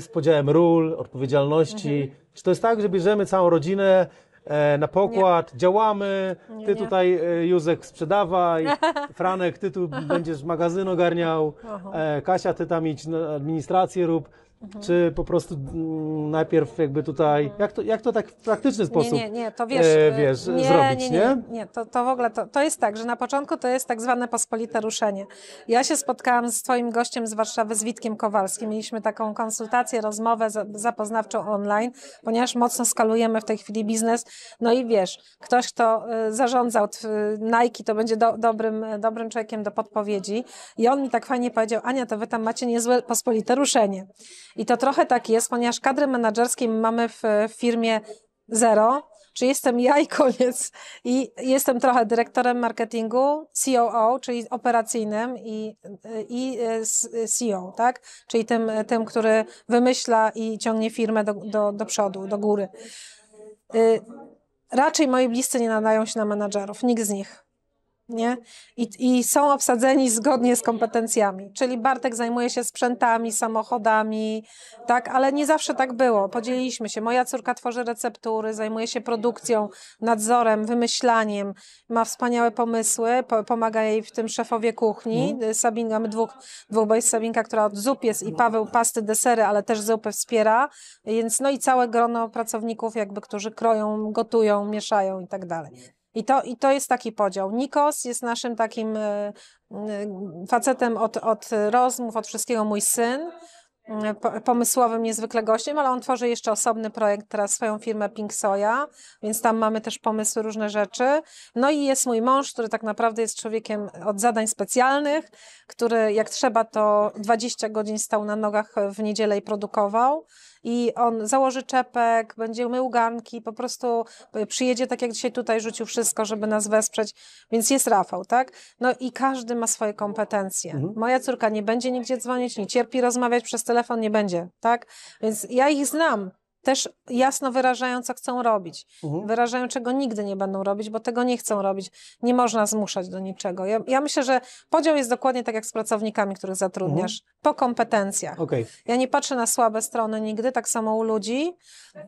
A: z podziałem ról, odpowiedzialności, mhm. czy to jest tak, że bierzemy całą rodzinę E, na pokład, działamy, nie, ty nie. tutaj e, Józek sprzedawaj, Franek, ty tu będziesz magazyn ogarniał, e, Kasia, ty tam idź administrację rób. Mhm. Czy po prostu mm, najpierw jakby tutaj, mhm. jak to, jak to tak w praktyczny sposób nie, nie,
B: nie, to wiesz, e, e, wiesz nie, zrobić, nie? Nie, nie, nie. To, to w ogóle, to, to jest tak, że na początku to jest tak zwane pospolite ruszenie. Ja się spotkałam z twoim gościem z Warszawy, z Witkiem Kowalskim. Mieliśmy taką konsultację, rozmowę zapoznawczą online, ponieważ mocno skalujemy w tej chwili biznes. No i wiesz, ktoś, kto e, zarządzał e, Nike, to będzie do, dobrym, dobrym człowiekiem do podpowiedzi. I on mi tak fajnie powiedział, Ania, to wy tam macie niezłe pospolite ruszenie. I to trochę tak jest, ponieważ kadry menedżerskie mamy w firmie zero, czy jestem ja i koniec. I jestem trochę dyrektorem marketingu, COO, czyli operacyjnym i, i CEO, tak? Czyli tym, tym, który wymyśla i ciągnie firmę do, do, do przodu, do góry. Y, raczej moi bliscy nie nadają się na menadżerów, nikt z nich nie? I, I są obsadzeni zgodnie z kompetencjami. Czyli Bartek zajmuje się sprzętami, samochodami, tak, ale nie zawsze tak było. Podzieliliśmy się. Moja córka tworzy receptury, zajmuje się produkcją, nadzorem, wymyślaniem, ma wspaniałe pomysły, po, pomaga jej w tym szefowie kuchni. Mm. Sabinka, dwóch, dwóch, bo jest Sabinka, która od zup jest i no. Paweł pasty, desery, ale też zupę wspiera, więc no i całe grono pracowników jakby, którzy kroją, gotują, mieszają i tak dalej. No. I to, I to jest taki podział. Nikos jest naszym takim y, y, facetem od, od rozmów, od wszystkiego mój syn, Mm, pomysłowym niezwykle gościem, ale on tworzy jeszcze osobny projekt, teraz swoją firmę Pink Soja, więc tam mamy też pomysły, różne rzeczy. No i jest mój mąż, który tak naprawdę jest człowiekiem od zadań specjalnych, który jak trzeba to 20 godzin stał na nogach w niedzielę i produkował i on założy czepek, będzie mył garnki, po prostu y, przyjedzie tak jak dzisiaj tutaj, rzucił wszystko, żeby nas wesprzeć, więc jest Rafał, tak? No i każdy ma swoje kompetencje. Mhm. Moja córka nie będzie nigdzie dzwonić, nie cierpi rozmawiać przez telefon, telefon nie będzie, tak? Więc ja ich znam, też jasno wyrażają, co chcą robić. Mhm. Wyrażają, czego nigdy nie będą robić, bo tego nie chcą robić. Nie można zmuszać do niczego. Ja, ja myślę, że podział jest dokładnie tak jak z pracownikami, których zatrudniasz, mhm. po kompetencjach. Okay. Ja nie patrzę na słabe strony nigdy, tak samo u ludzi. Yy,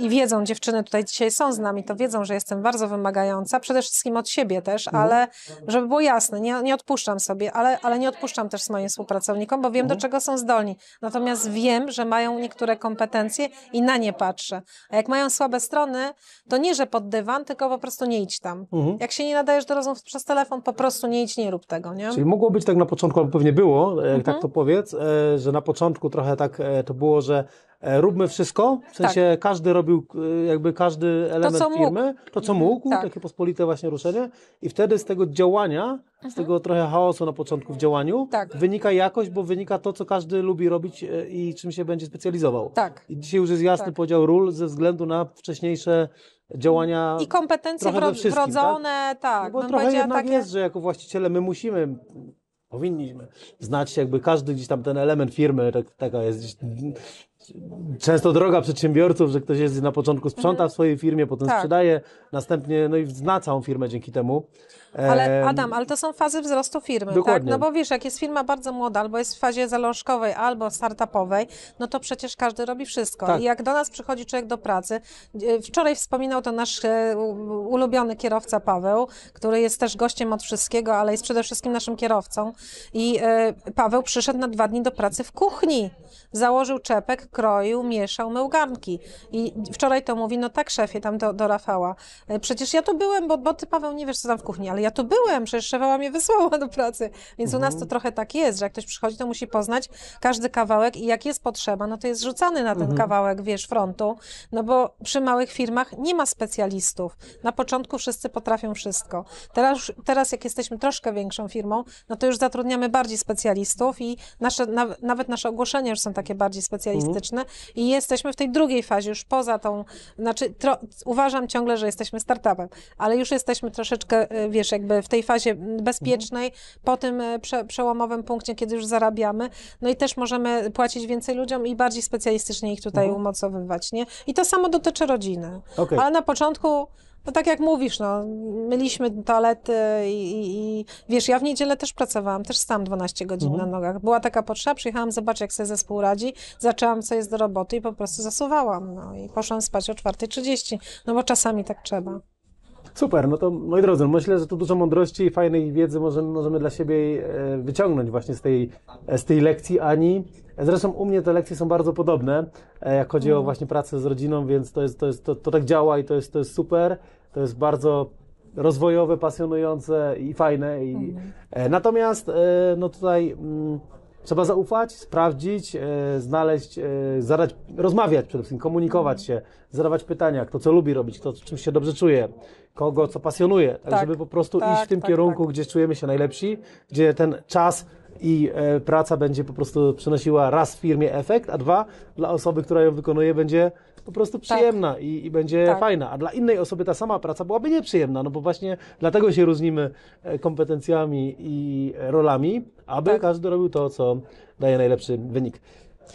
B: I wiedzą, dziewczyny tutaj dzisiaj są z nami, to wiedzą, że jestem bardzo wymagająca, przede wszystkim od siebie też, mhm. ale żeby było jasne, nie, nie odpuszczam sobie, ale, ale nie odpuszczam też moim współpracownikom, bo wiem, do mhm. czego są zdolni. Natomiast wiem, że mają niektóre kompetencje i na nie patrzę. A jak mają słabe strony, to nie, że pod dywan, tylko po prostu nie idź tam. Mhm. Jak się nie nadajesz do rozmów przez telefon, po prostu nie idź, nie rób tego, nie? Czyli
A: mogło być tak na początku, albo pewnie było, e, jak tak mhm. tak to powiedz, e, że na początku trochę tak e, to było, że E, róbmy wszystko, w tak. sensie tak. każdy robił, e, jakby każdy element to, firmy, to co mógł, tak. takie pospolite właśnie ruszenie i wtedy z tego działania, mhm. z tego trochę chaosu na początku w działaniu, tak. wynika jakość, bo wynika to, co każdy lubi robić e, i czym się będzie specjalizował. Tak. I dzisiaj już jest jasny tak. podział ról ze względu na wcześniejsze działania i kompetencje wro- tak? wrodzone,
B: tak. No bo trochę jednak takie... jest,
A: że jako właściciele my musimy powinniśmy znać jakby każdy gdzieś tam ten element firmy, tak, taka jest często droga przedsiębiorców, że ktoś jest na początku sprząta w mhm. swojej firmie, potem tak. sprzedaje, następnie no i zna całą firmę dzięki temu. Ale Adam,
B: ale to są fazy wzrostu firmy, tak? Dokładnie. tak? No bo wiesz, jak jest firma bardzo młoda, albo jest w fazie zalążkowej, albo startupowej, no to przecież każdy robi wszystko. Tak. I jak do nas przychodzi człowiek do pracy, e, wczoraj wspominał to nasz e, ulubiony kierowca Paweł, który jest też gościem od wszystkiego, ale jest przede wszystkim naszym kierowcą. I e, Paweł przyszedł na dwa dni do pracy w kuchni założył czepek, kroił, mieszał, mył garnki. I wczoraj to mówi, no tak szefie, tam do, do Rafała. E, przecież ja tu byłem, bo, bo ty Paweł nie wiesz, co tam w kuchni, ale ja tu byłem, przecież szefała mnie wysłała do pracy. Więc mhm. u nas to mhm. trochę tak jest, że jak ktoś przychodzi, to musi poznać każdy kawałek i jak jest potrzeba, no to jest rzucany na ten mhm. kawałek, wiesz, frontu, no bo przy małych firmach nie ma specjalistów. Na początku wszyscy potrafią wszystko. Teraz, teraz jak jesteśmy troszkę większą firmą, no to już zatrudniamy bardziej specjalistów i nasze, na, nawet nasze ogłoszenia już są takie bardziej mhm. specjalistyczne mhm. i jesteśmy w tej drugiej fazie, już poza tą, znaczy tro, uważam ciągle, że jesteśmy startupem, ale już jesteśmy troszeczkę, y, wiesz, jakby w tej fazie bezpiecznej, mhm. po tym y, prze, przełomowym punkcie, kiedy już zarabiamy, no i też możemy płacić więcej ludziom i bardziej specjalistycznie ich tutaj mhm. umocowywać, nie? I to samo dotyczy rodziny. Okay. Ale na początku no tak jak mówisz, no, myliśmy toalety i, i, i wiesz, ja w niedzielę też pracowałam, też stałam 12 godzin mhm. na nogach. Była taka potrzeba, przyjechałam zobaczyć, jak sobie zespół radzi, zaczęłam, co jest do roboty i po prostu zasuwałam, no i poszłam spać o 4.30, no bo czasami tak trzeba.
A: Super, no to moi drodzy, no myślę, że tu dużo mądrości i fajnej wiedzy możemy, możemy dla siebie e, wyciągnąć właśnie z tej, z tej lekcji Ani. Zresztą u mnie te lekcje są bardzo podobne, e, jak chodzi o mm. właśnie pracę z rodziną, więc to, jest, to, jest, to, to tak działa i to jest, to jest super. To jest bardzo rozwojowe, pasjonujące i fajne. I... Mhm. E, natomiast e, no tutaj mm, trzeba zaufać, sprawdzić, e, znaleźć, zadać, rozmawiać przede wszystkim, komunikować mhm. się, zadawać pytania, kto co lubi robić, kto czym się dobrze czuje, kogo co pasjonuje, tak, tak żeby po prostu tak, iść w tym tak, kierunku, tak. gdzie czujemy się najlepsi, gdzie ten czas i praca będzie po prostu przynosiła raz w firmie efekt, a dwa dla osoby, która ją wykonuje, będzie po prostu tak. przyjemna tak. i, i, będzie tak. fajna. A dla innej osoby ta sama praca byłaby nieprzyjemna, no bo właśnie dlatego się różnimy e, kompetencjami i e, rolami, aby tak. każdy robił to, co daje najlepszy wynik.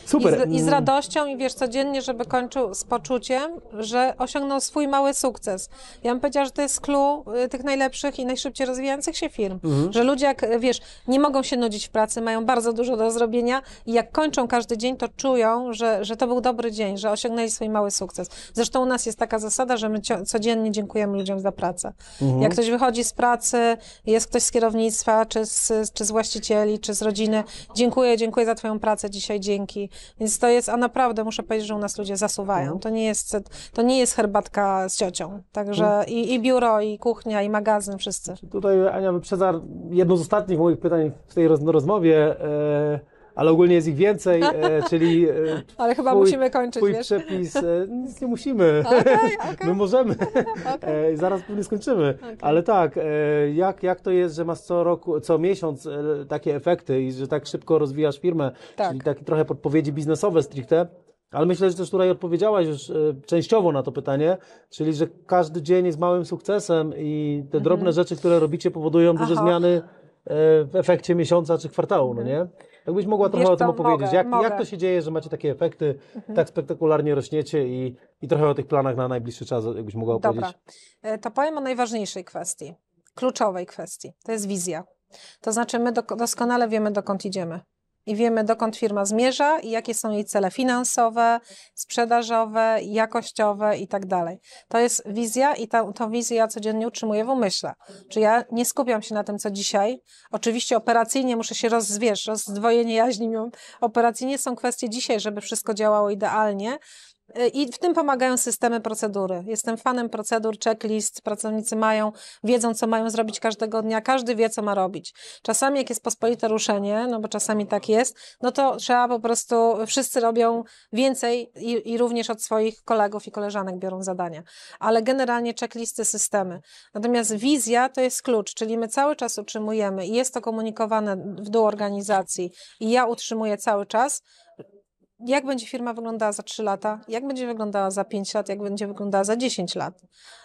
B: Super. I z, I z, radością i wiesz, codziennie, żeby kończył z poczuciem, że osiągnął swój mały sukces. Ja bym powiedziała, że to jest clue y, tych najlepszych i najszybciej rozwijających się firm. Mhm. Że ludzie, jak y, wiesz, nie mogą się nudzić w pracy, mają bardzo dużo do zrobienia i jak kończą każdy dzień, to czują, że, że to był dobry dzień, że osiągnęli swój mały sukces. Zresztą u nas jest taka zasada, że my codziennie dziękujemy ludziom za pracę. Mhm. Jak ktoś wychodzi z pracy, jest ktoś z kierownictwa, czy z, czy z właścicieli, czy z rodziny, dziękuję, dziękuję za twoją pracę dzisiaj, dzięki więc to jest, a naprawdę muszę powiedzieć, że u nas ludzie zasuwają. Mhm. To nie jest, to nie jest herbatka z ciocią. Także mhm. i, i biuro, i kuchnia, i magazyn, wszyscy. Znaczy
A: tutaj Ania wyprzedza jedno z ostatnich moich pytań w tej rozmowie. E, ale ogólnie jest ich więcej, e, czyli. E, ale chyba twój, musimy kończyć. Twój wiesz? przepis. E, nic nie musimy. Okay, okay. My możemy. Okay. zaraz pewnie skończymy. Ale tak, jak, jak to jest, że masz co roku, co miesiąc takie efekty i że tak szybko rozwijasz firmę? Tak. Czyli takie trochę podpowiedzi biznesowe stricte. Ale myślę, że też tutaj odpowiedziałaś już częściowo na to pytanie, czyli że każdy dzień jest małym sukcesem i te mhm. drobne rzeczy, które robicie, powodują duże Aha. zmiany w efekcie miesiąca czy kwartału, no mhm. no nie? Jakbyś mogła trochę Wiesz, o tym opowiedzieć. Mogę, jak, mogę. jak to się dzieje, że macie takie efekty, mhm. tak spektakularnie rośniecie i, i trochę o tych planach na najbliższy czas, jakbyś mogła opowiedzieć. Dobra.
B: E, to powiem o najważniejszej kwestii, kluczowej kwestii. To jest wizja. To znaczy, my doskonale wiemy, dokąd idziemy i wiemy, dokąd firma zmierza i jakie są jej cele finansowe, sprzedażowe, jakościowe i tak dalej. To jest wizja i ta, tą wizję ja codziennie utrzymuję w umyśle. Czy ja nie skupiam się na tym, co dzisiaj. Oczywiście operacyjnie muszę się rozzwierzyć, rozdwojenie jaźni operacyjnie są kwestie dzisiaj, żeby wszystko działało idealnie, Y, I w tym pomagają systemy procedury. Jestem fanem procedur, checklist. Pracownicy mają, wiedzą, co mają zrobić każdego dnia, każdy wie, co ma robić. Czasami, jak jest pospolite ruszenie, no bo czasami tak jest, no to trzeba po prostu, wszyscy robią więcej i, i również od swoich kolegów i koleżanek biorą zadania. Ale generalnie checklisty, systemy. Natomiast wizja to jest klucz, czyli my cały czas utrzymujemy i jest to komunikowane w dół organizacji i ja utrzymuję cały czas jak będzie firma wyglądała za 3 lata, jak będzie wyglądała za 5 lat, jak będzie wyglądała za 10 lat.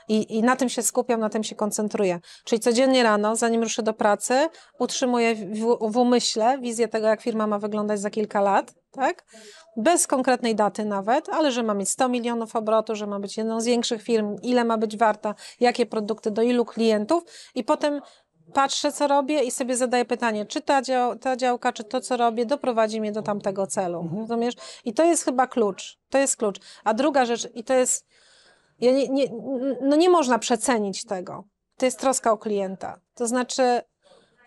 B: I, I na tym się skupiam, na tym się koncentruję. Czyli codziennie rano, zanim ruszę do pracy, utrzymuję w, w umyśle wizję tego, jak firma ma wyglądać za kilka lat, tak? Bez konkretnej daty nawet, ale że ma mieć 100 milionów obrotu, że ma być jedną z większych firm, ile ma być warta, jakie produkty, do ilu klientów i potem patrzę, co robię i sobie zadaję pytanie, czy ta, dział, ta działka, czy to, co robię, doprowadzi mnie do tamtego celu. Mhm. Rozumiesz? I to jest chyba klucz. To jest klucz. A druga rzecz, i to jest. Ja nie, nie, no nie można przecenić tego. To jest troska o klienta. To znaczy,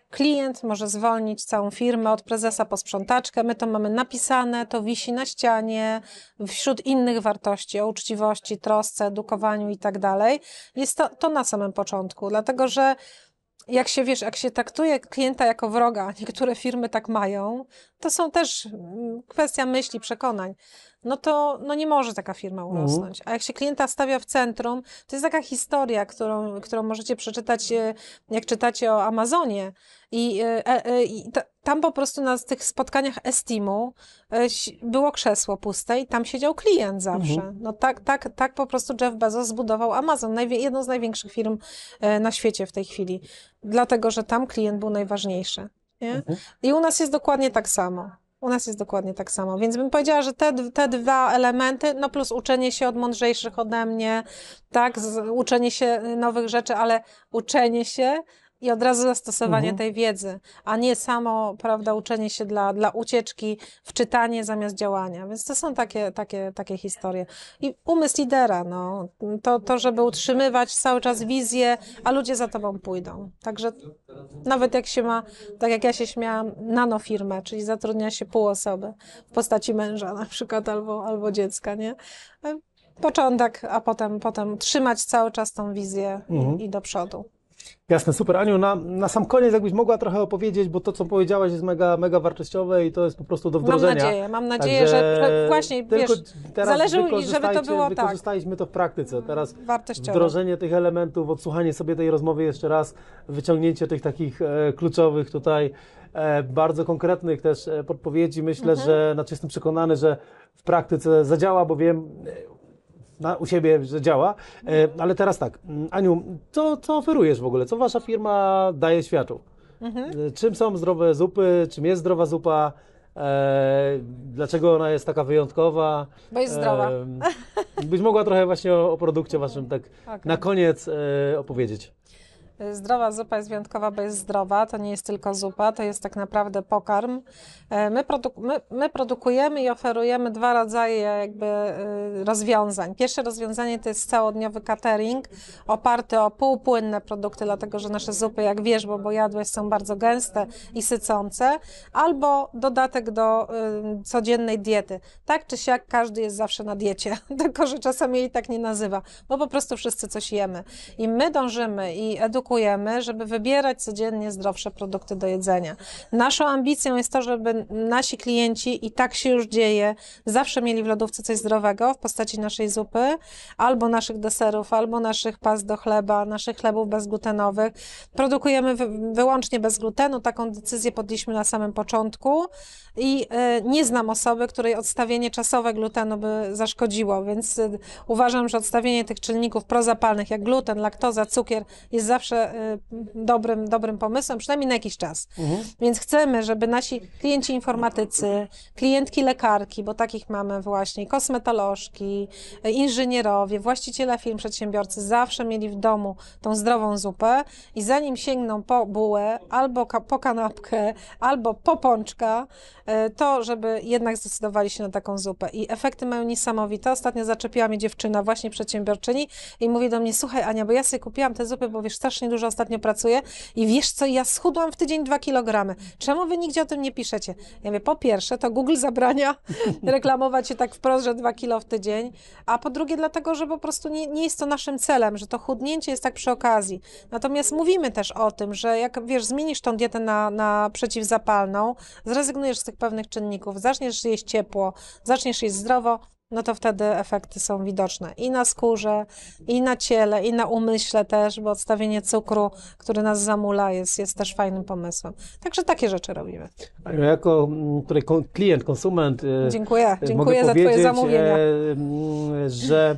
B: klient może zwolnić całą firmę od prezesa po sprzątaczkę. My to mamy napisane, to wisi na ścianie, wśród innych wartości o uczciwości, trosce, edukowaniu i tak dalej. Jest to, to na samym początku, dlatego że jak się wiesz, jak się traktuje klienta jako wroga, niektóre firmy tak mają, to są też mm, kwestia myśli, przekonań, no to no nie może taka firma mhm. urosnąć. A jak się klienta stawia w centrum, to jest taka historia, którą, którą możecie przeczytać, e, jak czytacie o Amazonie. I, e, e, i tam po prostu na tych spotkaniach Estimu było krzesło puste i tam siedział klient zawsze. Mhm. No tak, tak, tak po prostu Jeff Bezos zbudował Amazon, jedną z największych firm na świecie w tej chwili. Dlatego, że tam klient był najważniejszy. Mhm. I u nas jest dokładnie tak samo. U nas jest dokładnie tak samo, więc bym powiedziała, że te, te dwa elementy, no plus uczenie się od mądrzejszych ode mnie, tak, z, uczenie się y, nowych rzeczy, ale uczenie się i od razu zastosowanie mhm. tej wiedzy, a nie samo, prawda, uczenie się dla, dla ucieczki, wczytanie zamiast działania. Więc to są takie, takie, takie historie. I umysł lidera, no, to, to, żeby utrzymywać cały czas wizję, a ludzie za tobą pójdą. Także nawet jak się ma, tak jak ja się śmiałam, nanofirmę, czyli zatrudnia się pół osoby w postaci męża na przykład albo, albo dziecka, nie? Początek, a potem, potem trzymać cały czas tą wizję mhm. i, i do przodu.
A: Jasne, super. Aniu, na, na sam koniec jakbyś mogła trochę opowiedzieć, bo to, co powiedziałaś, jest mega, mega wartościowe i to jest po prostu do wdrożenia. Mam nadzieję, mam nadzieję, Także że właśnie, tylko wiesz, teraz zależy, żeby to było tak. Wykorzystaliśmy to w praktyce. Teraz wdrożenie tych elementów, odsłuchanie sobie tej rozmowy jeszcze raz, wyciągnięcie tych takich e, kluczowych tutaj e, bardzo konkretnych też e, podpowiedzi. Myślę, mhm. że, znaczy jestem przekonany, że w praktyce zadziała, bo wiem, na, u siebie, działa. E, mhm. ale teraz tak, mm, Aniu, co, co oferujesz w ogóle? Co wasza firma daje światu? Mhm. E, czym są zdrowe zupy? Czym jest zdrowa zupa? E, dlaczego ona jest taka wyjątkowa? Bo jest zdrowa.
B: E,
A: byś mogła trochę właśnie o, o produkcie waszym tak okay. na koniec e, opowiedzieć.
B: Zdrowa zupa jest wyjątkowa, bo jest zdrowa. To nie jest tylko zupa, to jest tak naprawdę pokarm. E, my, my, my, produkujemy i oferujemy dwa rodzaje jakby e, rozwiązań. Pierwsze rozwiązanie to jest całodniowy catering oparty o półpłynne produkty, dlatego że nasze zupy, jak wiesz, bo, bo jadłeś, są bardzo gęste i sycące, albo dodatek do y, codziennej diety. Tak czy siak każdy jest zawsze na diecie, tylko że czasami jej tak nie nazywa, bo po prostu wszyscy coś jemy. I my dążymy i edukujemy edukujemy, żeby wybierać codziennie zdrowsze produkty do jedzenia. Naszą ambicją jest to, żeby nasi klienci, i tak się już dzieje, zawsze mieli w lodówce coś zdrowego w postaci naszej zupy, albo naszych deserów, albo naszych pas do chleba, naszych chlebów bezglutenowych. Produkujemy wyłącznie bez glutenu, taką decyzję podjęliśmy na samym początku i y, nie znam osoby, której odstawienie czasowe glutenu by zaszkodziło, więc y, uważam, że odstawienie tych czynników prozapalnych, jak gluten, laktoza, cukier, jest zawsze Y, dobrym, dobrym pomysłem, przynajmniej na jakiś czas. Mhm. Więc chcemy, żeby nasi klienci informatycy, klientki lekarki, bo takich mamy właśnie, kosmetolożki, inżynierowie, właściciele firm, przedsiębiorcy zawsze mieli w domu tą zdrową zupę i zanim sięgną po bułę, albo ka po kanapkę, albo po pączka, y, to żeby jednak zdecydowali się na taką zupę. I efekty mają niesamowite. Ostatnio zaczepiła mnie dziewczyna, właśnie przedsiębiorczyni i mówi do mnie, słuchaj Ania, bo ja sobie kupiłam te zupy, bo wiesz, strasznie dużo ostatnio pracuję i wiesz co, ja schudłam w tydzień dwa kilogramy. Czemu wy nigdzie o tym nie piszecie? Ja mówię, po pierwsze, to Google zabrania reklamować się tak wprost, że dwa kilo w tydzień, a po drugie dlatego, że po prostu nie, nie jest to naszym celem, że to chudnięcie jest tak przy okazji. Natomiast mówimy też o tym, że jak, wiesz, zmienisz tą dietę na, na przeciwzapalną, zrezygnujesz z tych pewnych czynników, zaczniesz jeść ciepło, zaczniesz jeść zdrowo, no to wtedy efekty są widoczne i na skórze, i na ciele, i na umyśle też, bo odstawienie cukru, który nas zamula, jest, jest też fajnym pomysłem. Także takie rzeczy robimy.
A: Ja jako mm, tutaj klient, konsument. E, dziękuję, e, dziękuję za Twoje e, zamówienie, mm, Że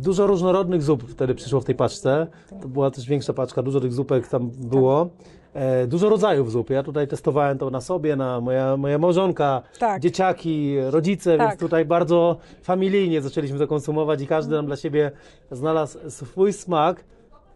A: dużo różnorodnych zup wtedy przyszło w tej paczce. To była też większa paczka, dużo tych zupek tam tak. było. Tak. E, dużo rodzajów zup. Ja tutaj testowałem to na sobie, na moja, moja małżonka, tak. dzieciaki, rodzice, tak. więc tutaj bardzo familijnie zaczęliśmy to konsumować i każdy nam dla siebie znalazł swój smak.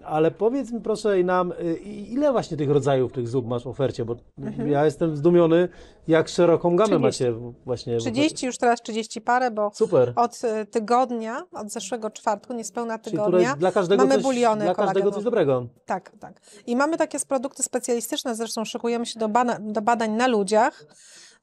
A: Ale powiedz mi proszę nam, y, ile właśnie tych rodzajów tych zup masz w ofercie, bo mhm. ja jestem zdumiony, jak szeroką gamę 30. macie właśnie.
B: 30, już teraz 30 parę, bo Super. od y, tygodnia, od zeszłego czwartku, niespełna tygodnia, dla każdego mamy coś, buliony Dla kolagenu. każdego coś dobrego. Tak, tak. I mamy takie produkty specjalistyczne, zresztą szykujemy się do, do badań na ludziach,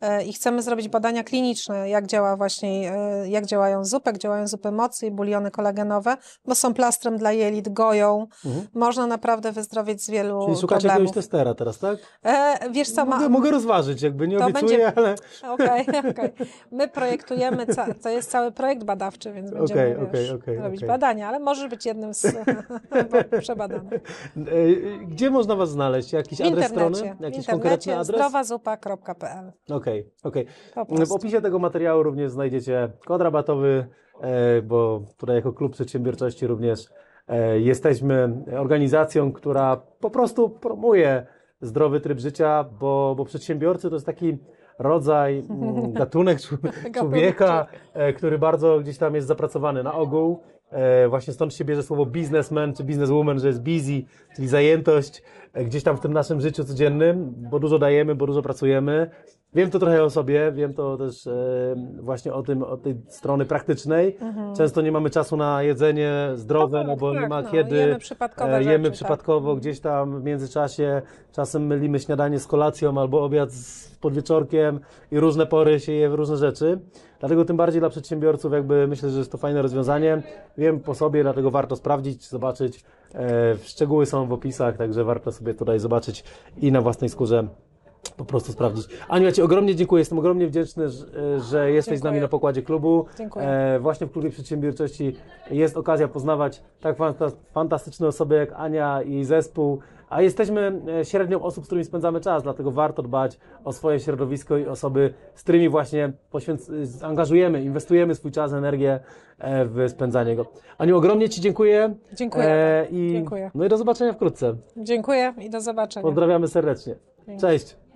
B: E, i chcemy zrobić badania kliniczne, jak działa właśnie, e, jak działają zupy, jak działają zupy mocy i buliony kolagenowe, bo są plastrem dla jelit, goją. Mhm. Można naprawdę wyzdrowieć z wielu Czyli szukacie problemów. jakiegoś
A: testera teraz, tak?
B: E, wiesz co, ma... mogę, no, mogę rozważyć,
A: jakby nie to obiecuję, będzie... ale...
B: Okej, okay, okay, My projektujemy, ca... to jest cały projekt badawczy, więc będziemy okay, wiesz, okay, robić badania, ale może być jednym z
A: przebadanych. E, gdzie można Was znaleźć? Jakiś adres strony? Jakiś konkretny adres?
B: zdrowazupa.pl
A: Okej, Okej, okay, okej. Okay. No, w opisie tego materiału również znajdziecie kod rabatowy, e, bo tutaj jako klub przedsiębiorczości również e, jesteśmy organizacją, która po prostu promuje zdrowy tryb życia, bo, bo przedsiębiorcy to jest taki rodzaj, mm, gatunek człowieka, tak. e, który bardzo gdzieś tam jest zapracowany na ogół. Właśnie stąd się bierze słowo biznesman czy bizneswoman, że jest busy, czyli zajętość gdzieś tam w tym naszym życiu codziennym, bo dużo dajemy, bo dużo pracujemy, Wiem to trochę o sobie, wiem to też e, właśnie o tym, tej strony praktycznej. Mhm. Często nie mamy czasu na jedzenie zdrowe, no, no tak, bo tak, nie ma no, kiedy. Jemy przypadkowo. E, jemy rzeczy, tak. przypadkowo tak. gdzieś tam w międzyczasie. Czasem mylimy śniadanie z kolacją albo obiad z podwieczorkiem i różne pory się je w różne rzeczy. Dlatego tym bardziej dla przedsiębiorców jakby myślę, że jest to fajne rozwiązanie. Wiem po sobie, dlatego warto sprawdzić, zobaczyć. E, szczegóły są w opisach, także warto sobie tutaj zobaczyć i na własnej skórze po prostu sprawdzić. Ania, Ci ogromnie dziękuję. Jestem ogromnie wdzięczny, że, jesteś dziękuję. z nami na pokładzie klubu. Dziękuję. E, właśnie w klubie przedsiębiorczości jest okazja poznawać tak fantastyczne osoby jak Ania i zespół. A jesteśmy e, średnią osób, z którymi spędzamy czas, dlatego warto dbać o swoje środowisko i osoby, z którymi właśnie poświęc- angażujemy, inwestujemy swój czas, energię e, w spędzanie go. Aniu, ogromnie Ci dziękuję. Dziękuję. E, i, dziękuję. No i do zobaczenia wkrótce.
B: Dziękuję i do zobaczenia. Pozdrawiamy
A: serdecznie. Cześć.